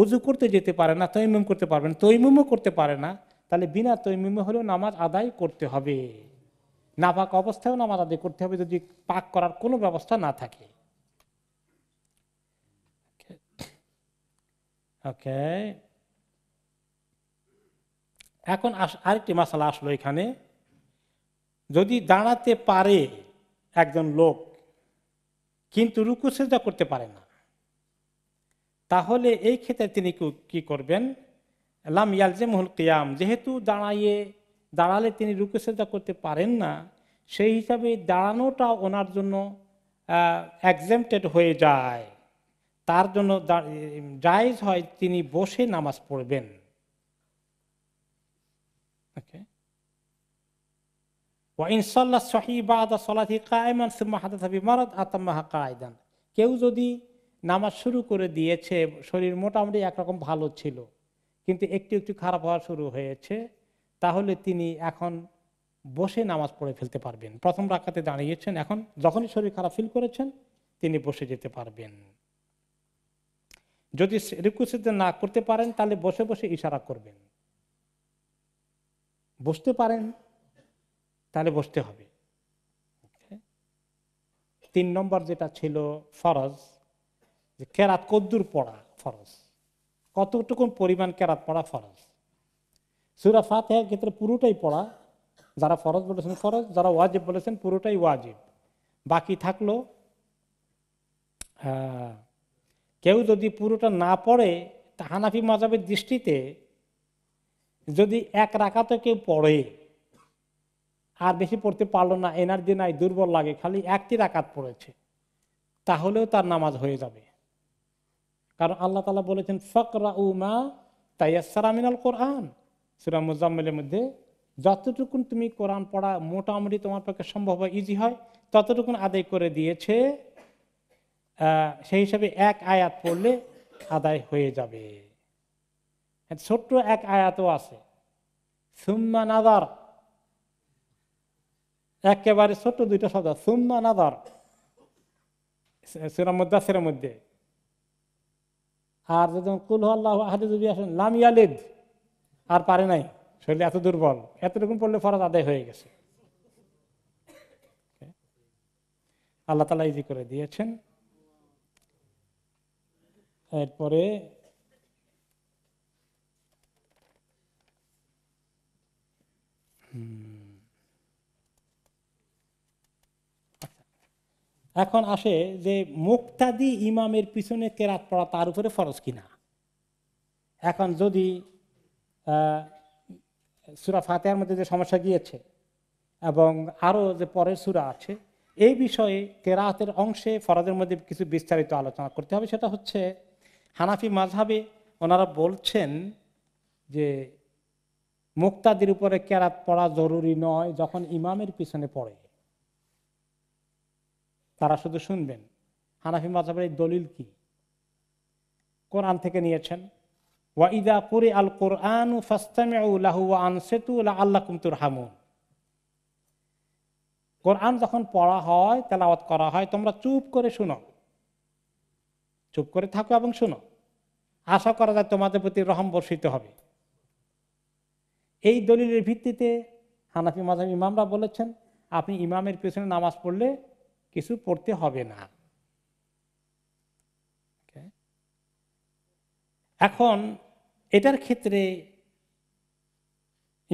Speaker 1: অজু করতে যেতে পারে না তৈমুম করতে পারবেন তৈমুমও করতে পারে না তাহলে বিনা তৈমুমে হলেও নামাজ আদায় করতে হবে নাপাক অবস্থায়ও নামাজ আদায় করতে হবে যদি পাক করার কোনো ব্যবস্থা না থাকে ওকে এখন আরেকটি মশালা আসলো এখানে যদি দাঁড়াতে পারে একজন লোক কিন্তু রুকু করতে পারে না তাহলে এই ক্ষেত্রে তিনি কি করবেন লাম মহুল কিয়াম যেহেতু দাঁড়াইয়ে দাঁড়ালে তিনি রুকুসেজা করতে পারেন না সেই হিসাবে দাঁড়ানোটা ওনার জন্য একজেমটেড হয়ে যায় তার জন্য জায়জ হয় তিনি বসে নামাজ পড়বেন ওকে ওয়াইনসল্লা সহিবাদ সলাথি কায়মান সুম্মা হাদাসা বিমারত আতাম্মাহা কায়দান কেউ যদি নামাজ শুরু করে দিয়েছে শরীর মোটামুটি একরকম ভালো ছিল কিন্তু একটু একটু খারাপ হওয়া শুরু হয়েছে তাহলে তিনি এখন বসে নামাজ পড়ে ফেলতে পারবেন প্রথম রাখাতে দাঁড়িয়েছেন এখন যখনই শরীর খারাপ ফিল করেছেন তিনি বসে যেতে পারবেন যদি রিকুসিদ্ধ না করতে পারেন তাহলে বসে বসে ইশারা করবেন বসতে পারেন তাহলে বসতে হবে তিন নম্বর যেটা ছিল ফরজ যে কেরাত কদ্দুর পড়া ফরজ কতটুকুন পরিমাণ কেরাত পড়া ফরজ সুরা ফাতেহার ক্ষেত্রে পুরোটাই পড়া যারা ফরজ বলেছেন ফরজ যারা ওয়াজিব বলেছেন পুরোটাই ওয়াজিব বাকি থাকলো হ্যাঁ কেউ যদি পুরোটা না পড়ে তা হানাফি মাজাবের দৃষ্টিতে যদি এক রাখাতে কেউ পড়ে আর বেশি পড়তে পারলো না এনার্জি নাই দুর্বল লাগে খালি একটি রাকাত পড়েছে তাহলেও তার নামাজ হয়ে যাবে কারণ আল্লাহ তালা বলেছেন ফকরা উমা তাইয়াসারামিনাল কোরআন সুরা মুজাম্মেলের মধ্যে যতটুকুন তুমি কোরআন পড়া মোটামুটি তোমার পক্ষে সম্ভব হয় ইজি হয় ততটুকুন আদায় করে দিয়েছে সেই হিসাবে এক আয়াত পড়লে আদায় হয়ে যাবে হ্যাঁ, ছোট্ট এক আয়াতও আছে সুম্মা নাদার একেবারে ছোট্ট দুইটা শব্দ সুম্মা নাদার সুরামুদ্দাসের মধ্যে আর যখন কুলহ আল্লাহ হাদিজ আসেন লাম ইয়ালিদ আর পারে নাই শরীর এত দুর্বল এতটুকু পড়লে ফরজ আদায় হয়ে গেছে আল্লাহ তালা ইজি করে দিয়েছেন এরপরে এখন আসে যে মুক্তাদি ইমামের পিছনে কেরাত পড়া তার উপরে ফরজ কিনা এখন যদি সুরা ফাতেহার মধ্যে যে সমস্যা গিয়েছে এবং আরও যে পরের সুরা আছে এই বিষয়ে কেরাতের অংশে ফরাজের মধ্যে কিছু বিস্তারিত আলোচনা করতে হবে সেটা হচ্ছে হানাফি মাঝাবে ওনারা বলছেন যে মুক্তাদির উপরে কেরাত পড়া জরুরি নয় যখন ইমামের পিছনে পড়ে তারা শুধু শুনবেন হানাফি মাঝাবের এই দলিল কি কোরআন থেকে নিয়েছেন ওয়াইদা কুরে আল কোরআন আল্লাহমতুর হামুন কোরআন যখন পড়া হয় তেলাওয়াত করা হয় তোমরা চুপ করে শুনো চুপ করে থাকো এবং শুনো আশা করা যায় তোমাদের প্রতি রহম বর্ষিত হবে এই দলিলের ভিত্তিতে হানাফি মাঝাব ইমামরা বলেছেন আপনি ইমামের পেছনে নামাজ পড়লে কিছু পড়তে হবে না এখন এটার ক্ষেত্রে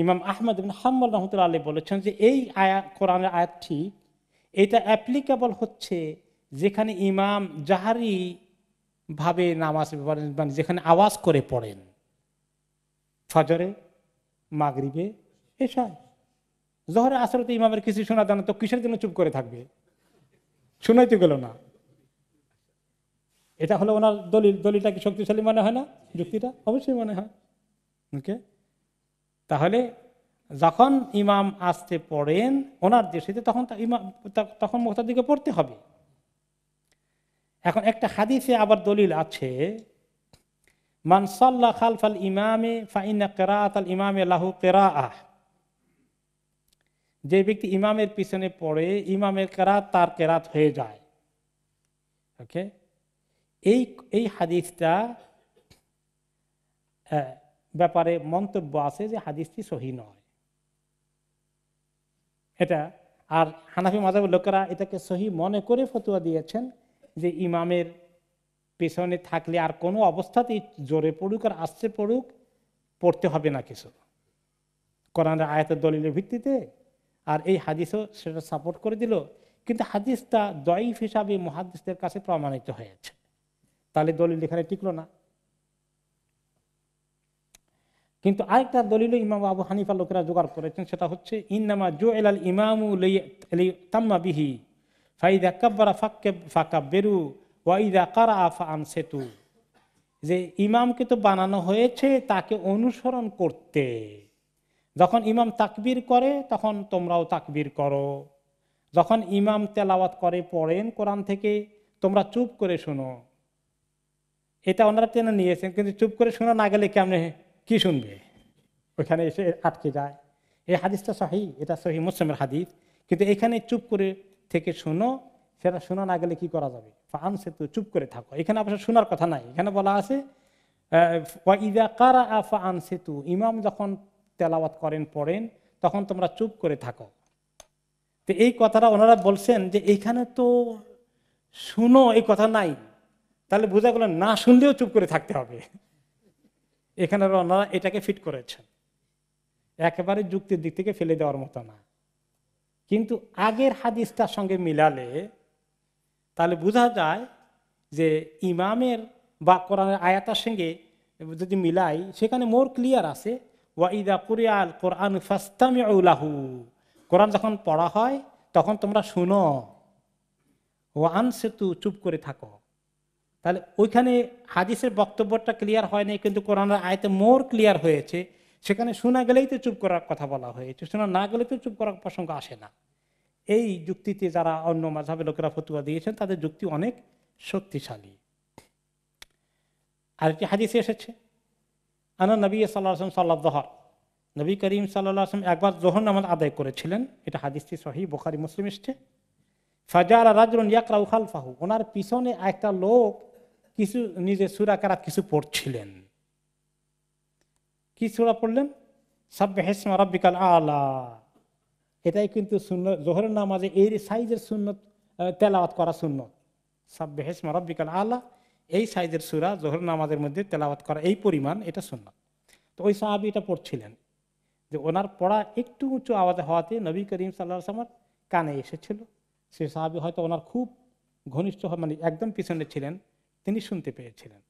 Speaker 1: ইমাম আহমদ হাম্মল রহমতুল্লা আলী বলেছেন যে এই আয়া কোরআনের আয়াতটি এটা অ্যাপ্লিকেবল হচ্ছে যেখানে ইমাম জাহারি ভাবে নামাজ মানে যেখানে আওয়াজ করে পড়েন ফজরে মাগরিবে এসব জহরে তো ইমামের কিছু শোনা জানা তো কিসের জন্য চুপ করে থাকবে শোনাইতে তো গেল না এটা হলো ওনার দলিল দলিলটা কি শক্তিশালী মনে হয় না যুক্তিটা অবশ্যই মনে হয় ওকে তাহলে যখন ইমাম আসতে পড়েন ওনার দেশে তখন ইমাম তখন দিকে পড়তে হবে এখন একটা হাদিসে আবার দলিল আছে খাল খালফাল ইমামে ফাইনা কেরাত আল ইমামে লাহু কেরা আহ যে ব্যক্তি ইমামের পিছনে পড়ে ইমামের কেরাত তার কেরাত হয়ে যায় ওকে এই এই হাদিসটা ব্যাপারে মন্তব্য আছে যে হাদিসটি সহি নয় এটা আর হানাফি মাজাবের লোকেরা এটাকে সহি মনে করে ফতুয়া দিয়েছেন যে ইমামের পেছনে থাকলে আর কোনো অবস্থাতেই জোরে পড়ুক আর আসতে পড়ুক পড়তে হবে না কিছু কোরআনের আয়াতের দলিলের ভিত্তিতে আর এই হাদিসও সেটা সাপোর্ট করে দিল কিন্তু হাদিসটা দয়ীফ হিসাবে মহাদিসদের কাছে প্রমাণিত হয়েছে তাহলে দলিল এখানে টিকলো না কিন্তু আরেকটা দলিল ইমাম আবু হানিফা লোকেরা জোগাড় করেছেন সেটা হচ্ছে ইনামা জো এলাল ইমামু তাম্মা বিহি ফাইদা কাব্বারা ফাক্কে ফাঁকা বেরু ওয়াইদা কারা আফা আন সেতু যে ইমামকে তো বানানো হয়েছে তাকে অনুসরণ করতে যখন ইমাম তাকবির করে তখন তোমরাও তাকবির করো যখন ইমাম তেলাওয়াত করে পড়েন কোরআন থেকে তোমরা চুপ করে শোনো এটা ওনারা টেনে নিয়েছেন কিন্তু চুপ করে শোনা না গেলে কেমনে কি শুনবে ওখানে এসে আটকে যায় এই হাদিসটা সহি এটা সহি মুসলিমের হাদিস কিন্তু এখানে চুপ করে থেকে শোনো সেটা শোনা না গেলে কি করা যাবে ফান সে তো চুপ করে থাকো এখানে আপনার শোনার কথা নাই এখানে বলা আছে ইদা কারা আফা সেতু তু ইমাম যখন তেলাওয়াত করেন পড়েন তখন তোমরা চুপ করে থাকো তো এই কথাটা ওনারা বলছেন যে এখানে তো শুনো এই কথা নাই তাহলে বোঝা গেল না শুনলেও চুপ করে থাকতে হবে এখানে ওনারা এটাকে ফিট করেছেন একেবারে যুক্তির দিক থেকে ফেলে দেওয়ার মতো না কিন্তু আগের হাদিসটার সঙ্গে মিলালে তাহলে বোঝা যায় যে ইমামের বা কোরআনের আয়াতার সঙ্গে যদি মিলাই সেখানে মোর ক্লিয়ার আছে ওয়াইদা কুরিয়াল কোরআন ফাস্তামি উলাহু কোরআন যখন পড়া হয় তখন তোমরা শুনো ও তু চুপ করে থাকো তাহলে ওইখানে হাদিসের বক্তব্যটা ক্লিয়ার হয় নাই কিন্তু কোরআনের আয়তে মোর ক্লিয়ার হয়েছে সেখানে শোনা গেলেই তো চুপ করার কথা বলা হয়েছে শোনা না গেলে তো চুপ করার প্রসঙ্গ আসে না এই যুক্তিতে যারা অন্য মাঝাবে লোকেরা ফতুয়া দিয়েছেন তাদের যুক্তি অনেক শক্তিশালী আরেকটি হাদিস এসেছে আনা নবী সাল্লাম সাল্লা জহর নবী করিম সাল্লাহ আসলাম একবার জোহর নামাজ আদায় করেছিলেন এটা হাদিসটি সহি বোখারি মুসলিম ফাজা ফাজার রাজন ইয়াকরা উখাল ফাহু ওনার পিছনে একটা লোক কিছু নিজে কারা কিছু পড়ছিলেন কি সুরা পড়লেন সাব্বে হেসমা রব্বিকাল আলা এটাই কিন্তু শূন্য জোহরের নামাজে এই সাইজের শূন্য তেলাওয়াত করা শূন্য সাব্বে হেসমা রব্বিকাল আলা এই সাইজের সুরা জোহর নামাজের মধ্যে তেলাওয়াত করা এই পরিমাণ এটা শূন্য তো ওই সাহাবি এটা পড়ছিলেন যে ওনার পড়া একটু উঁচু আওয়াজে হওয়াতে নবী করিম সাল্লাহ সাল্লামার কানে এসেছিল সে সাহাবি হয়তো ওনার খুব ঘনিষ্ঠ মানে একদম পিছনে ছিলেন তিনি শুনতে পেয়েছিলেন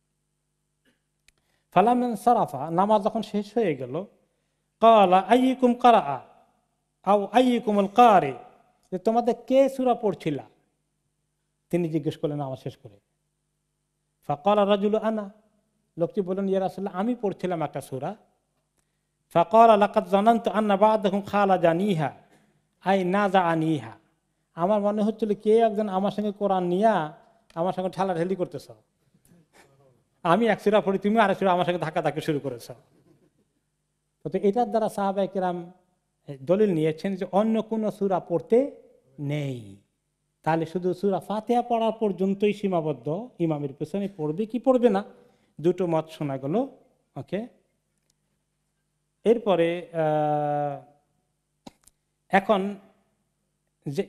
Speaker 1: ফালামেন সারাফা নামাজ যখন শেষ হয়ে গেল কালা আইকুম কারে যে তোমাদের কে সুরা পড়ছিল তিনি জিজ্ঞেস করলেন আমার শেষ করে ফাকাল রাজুল আনা লোকটি বললেন ইয়ার আসলে আমি পড়ছিলাম একটা সুরা ফাকাল আলাকাত জানান তো আন্না বা দেখুন খালা জানিহা আই না যা আনিহা আমার মনে হচ্ছিল কে একজন আমার সঙ্গে কোরআন নিয়া আমার সঙ্গে ঠেলাঠেলি করতেছ আমি এক সিরা পড়ি তুমি আরেক সিরা আমার সঙ্গে ধাক্কা ধাক্কা শুরু করেছ তো এটার দ্বারা সাহাবাই কিরাম দলিল নিয়েছেন যে অন্য কোনো সুরা পড়তে নেই তাহলে শুধু সুরা ফাতেহা পড়া পর্যন্তই সীমাবদ্ধ ইমামের পেছনে পড়বে কি পড়বে না দুটো মত শোনা গেল ওকে এরপরে এখন যে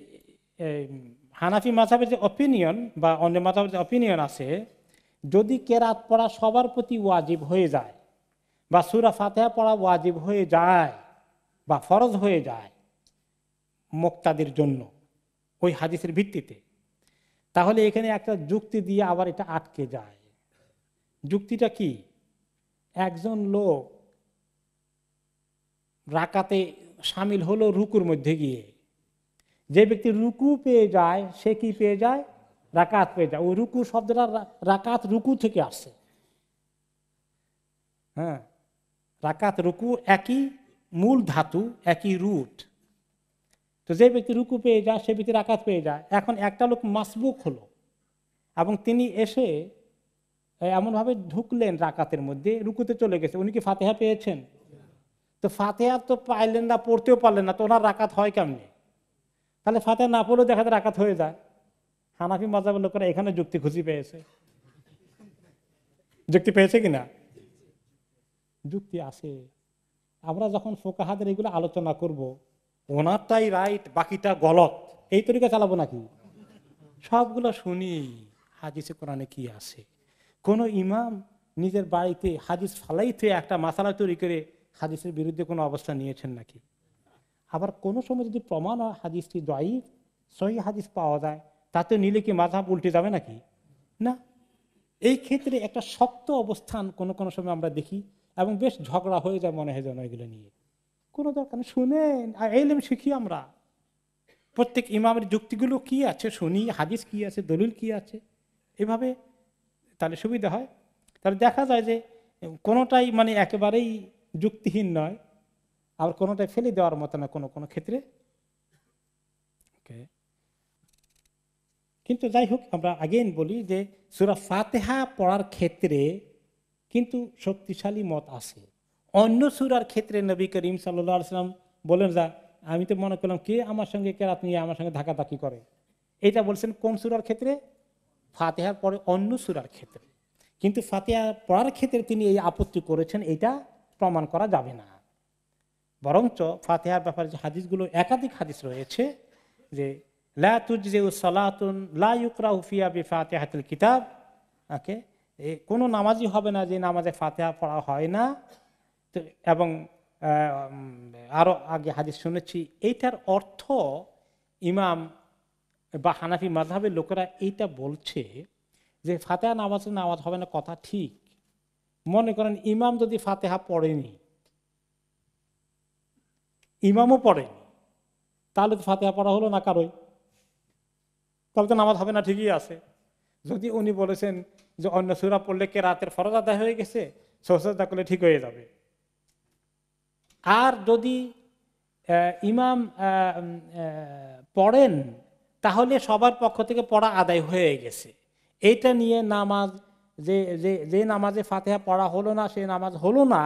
Speaker 1: হানাফি মাঝাবের যে অপিনিয়ন বা অন্য মাঝাবের যে অপিনিয়ন আছে যদি কেরাত পড়া সবার প্রতি ওয়াজিব হয়ে যায় বা সুরা ফাতেহা পড়া ওয়াজিব হয়ে যায় বা ফরজ হয়ে যায় মোক্তাদের জন্য ওই হাদিসের ভিত্তিতে তাহলে এখানে একটা যুক্তি দিয়ে আবার এটা আটকে যায় যুক্তিটা কি একজন লোক রাকাতে সামিল হলো রুকুর মধ্যে গিয়ে যে ব্যক্তি রুকু পেয়ে যায় সে কি পেয়ে যায় রাকাত পেয়ে যায় ওই রুকু শব্দটা রাকাত রুকু থেকে আসছে হ্যাঁ রাকাত রুকু একই মূল ধাতু একই রুট তো যে ব্যক্তি রুকু পেয়ে যায় সে ব্যক্তি রাকাত পেয়ে যায় এখন একটা লোক মাসবুক হলো এবং তিনি এসে এমনভাবে ঢুকলেন রাকাতের মধ্যে রুকুতে চলে গেছে উনি কি ফাতেহা পেয়েছেন তো ফাতেহা তো পাইলেন না পড়তেও পারলেন না তো ওনার রাকাত হয় কেমনি তাহলে ফাতে না পড়লেও দেখা যায় রাকাত হয়ে যায় হানাফি মজাবের লোকেরা এখানে যুক্তি খুঁজি পেয়েছে যুক্তি পেয়েছে কিনা যুক্তি আছে আমরা যখন ফোকাহাদের এগুলো আলোচনা করব ওনারটাই রাইট বাকিটা গলত এই তরিকা চালাবো নাকি সবগুলো শুনি হাদিসে কোরআনে কি আছে কোন ইমাম নিজের বাড়িতে হাদিস ফালাইতে একটা মাসালা তৈরি করে হাদিসের বিরুদ্ধে কোনো অবস্থা নিয়েছেন নাকি আবার কোনো সময় যদি প্রমাণ হয় হাদিসটি দায়ী সহি হাদিস পাওয়া যায় তাতে নিলে কি মাথা উল্টে যাবে নাকি না এই ক্ষেত্রে একটা শক্ত অবস্থান কোনো কোনো সময় আমরা দেখি এবং বেশ ঝগড়া হয়ে যায় মনে হয় যেন এগুলো নিয়ে কোনো দরকার নেই শুনেন এলএম শিখি আমরা প্রত্যেক ইমামের যুক্তিগুলো কি আছে শুনি হাদিস কি আছে দলিল কি আছে এভাবে তাহলে সুবিধা হয় তাহলে দেখা যায় যে কোনোটাই মানে একেবারেই যুক্তিহীন নয় আবার কোনোটাই ফেলে দেওয়ার মতো না কোনো কোনো ক্ষেত্রে কিন্তু যাই হোক আমরা আগেন বলি যে সুরা ফাতেহা পড়ার ক্ষেত্রে কিন্তু শক্তিশালী মত আছে অন্য সুরার ক্ষেত্রে নবী করিম সাল্লাম বলেন যা আমি তো মনে করলাম কে আমার সঙ্গে কেরাত নিয়ে আমার সঙ্গে ধাকাধাকি করে এটা বলছেন কোন সুরার ক্ষেত্রে ফাতেহার পরে অন্য সুরার ক্ষেত্রে কিন্তু ফাতেহা পড়ার ক্ষেত্রে তিনি এই আপত্তি করেছেন এটা প্রমাণ করা যাবে না বরঞ্চ ফাতেহার ব্যাপারে যে হাদিসগুলো একাধিক হাদিস রয়েছে যে লা তুজিউ সালাতুন লা ইউকরা ফাতেহাতুল কিতাব এ কোনো নামাজই হবে না যে নামাজে ফাতেহা পড়া হয় না এবং আরও আগে হাদিস শুনেছি এইটার অর্থ ইমাম বা হানাফি মাধাবের লোকেরা এইটা বলছে যে ফাতেহা নামাজে নামাজ হবে না কথা ঠিক মনে করেন ইমাম যদি ফাতেহা পড়েনি ইমামও পড়েনি তাহলে তো ফাতেহা পড়া হলো না কারোই তবে তো নামাজ হবে না ঠিকই আছে যদি উনি বলেছেন যে অন্য সুরা পড়লে কে রাতের ফরজ আদায় হয়ে গেছে সহসদা করলে ঠিক হয়ে যাবে আর যদি ইমাম পড়েন তাহলে সবার পক্ষ থেকে পড়া আদায় হয়ে গেছে এটা নিয়ে নামাজ যে যে নামাজে ফাতেহা পড়া হলো না সে নামাজ হলো না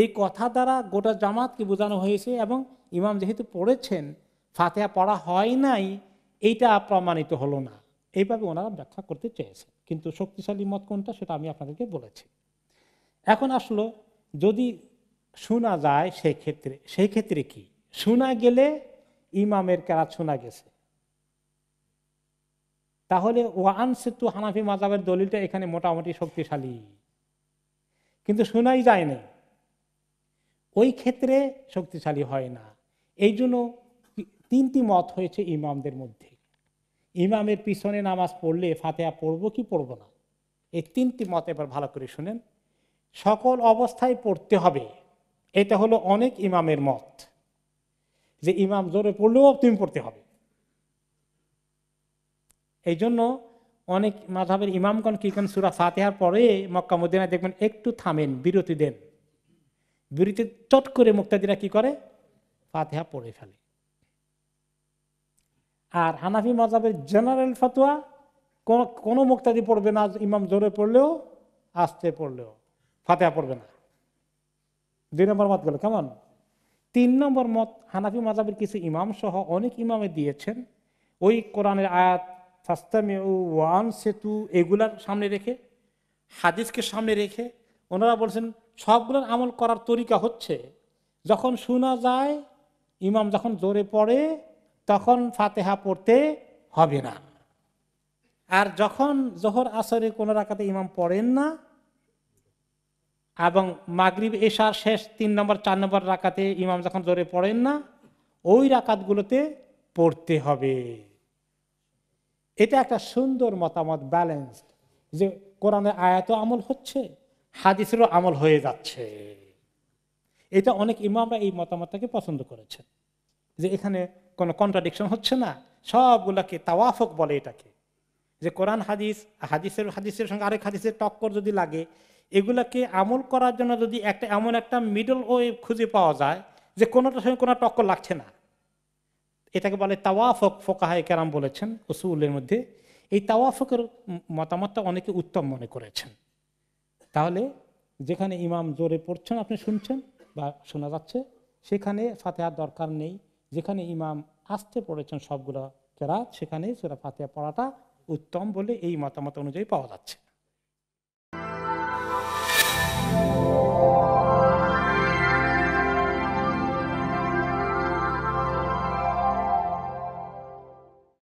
Speaker 1: এই কথা দ্বারা গোটা জামাতকে বোঝানো হয়েছে এবং ইমাম যেহেতু পড়েছেন ফাতেহা পড়া হয় নাই এইটা প্রমাণিত হলো না এইভাবে ওনারা ব্যাখ্যা করতে চেয়েছেন কিন্তু শক্তিশালী মত কোনটা সেটা আমি আপনাদেরকে বলেছি এখন আসলো যদি শোনা যায় সেই ক্ষেত্রে সেই ক্ষেত্রে কি শোনা গেলে ইমামের কেরাত শোনা গেছে তাহলে ওয়ান সেতু হানাফি মাজাবের দলিলটা এখানে মোটামুটি শক্তিশালী কিন্তু শোনাই যায় না ওই ক্ষেত্রে শক্তিশালী হয় না এই জন্য তিনটি মত হয়েছে ইমামদের মধ্যে ইমামের পিছনে নামাজ পড়লে ফাতেহা পড়বো কি পড়বো না এই তিনটি মত এবার ভালো করে শুনেন সকল অবস্থায় পড়তে হবে এটা হলো অনেক ইমামের মত যে ইমাম জোরে পড়লেও তুমি পড়তে হবে এই জন্য অনেক মাধবের ইমামগণ কি করেন সুরা ফাতেহার পরে মক্কা মদিনায় দেখবেন একটু থামেন বিরতি দেন বিরতি চট করে মুক্তাদিরা কি করে ফাতেহা পড়ে ফেলে আর হানাফি মজাবের জেনারেল ফতোয়া কোনো মুক্তাদি পড়বে না ইমাম জোরে পড়লেও আস্তে পড়লেও ফাতেহা পড়বে না দুই নম্বর মত গেল কেমন তিন নম্বর মত হানাফি মজাবের কিছু ইমাম সহ অনেক ইমামে দিয়েছেন ওই কোরআনের আয়াত ও ওয়ান সেতু এগুলার সামনে রেখে হাদিসকে সামনে রেখে ওনারা বলছেন সবগুলোর আমল করার তরিকা হচ্ছে যখন শোনা যায় ইমাম যখন জোরে পড়ে তখন ফাতেহা পড়তে হবে না আর যখন জোহর আসরে কোনো রাখাতে ইমাম পড়েন না এবং মাগরীব এশার শেষ তিন নম্বর চার নম্বর রাখাতে ইমাম যখন জোরে পড়েন না ওই রাকাতগুলোতে পড়তে হবে এটা একটা সুন্দর মতামত ব্যালেন্সড যে কোরআনের আয়াত আমল হচ্ছে হাদিসেরও আমল হয়ে যাচ্ছে এটা অনেক ইমামরা এই মতামতটাকে পছন্দ করেছেন যে এখানে কোনো কন্ট্রাডিকশন হচ্ছে না সবগুলাকে তাওয়াফক বলে এটাকে যে কোরআন হাদিস হাদিসের হাদিসের সঙ্গে আরেক হাদিসের টক্কর যদি লাগে এগুলাকে আমল করার জন্য যদি একটা এমন একটা মিডল ওয়ে খুঁজে পাওয়া যায় যে কোনোটার সঙ্গে কোনো টক্কর লাগছে না এটাকে বলে তাওয়াফক ফোকাহায় কেরাম বলেছেন উসুলের মধ্যে এই তাওয়াফকের মতামতটা অনেকে উত্তম মনে করেছেন তাহলে যেখানে ইমাম জোরে পড়ছেন আপনি শুনছেন বা শোনা যাচ্ছে সেখানে ফাতেহার দরকার নেই যেখানে ইমাম আসতে পড়েছেন সবগুলো কেরাত সেখানে সেটা ফাতেহা পড়াটা উত্তম বলে এই মতামত অনুযায়ী পাওয়া যাচ্ছে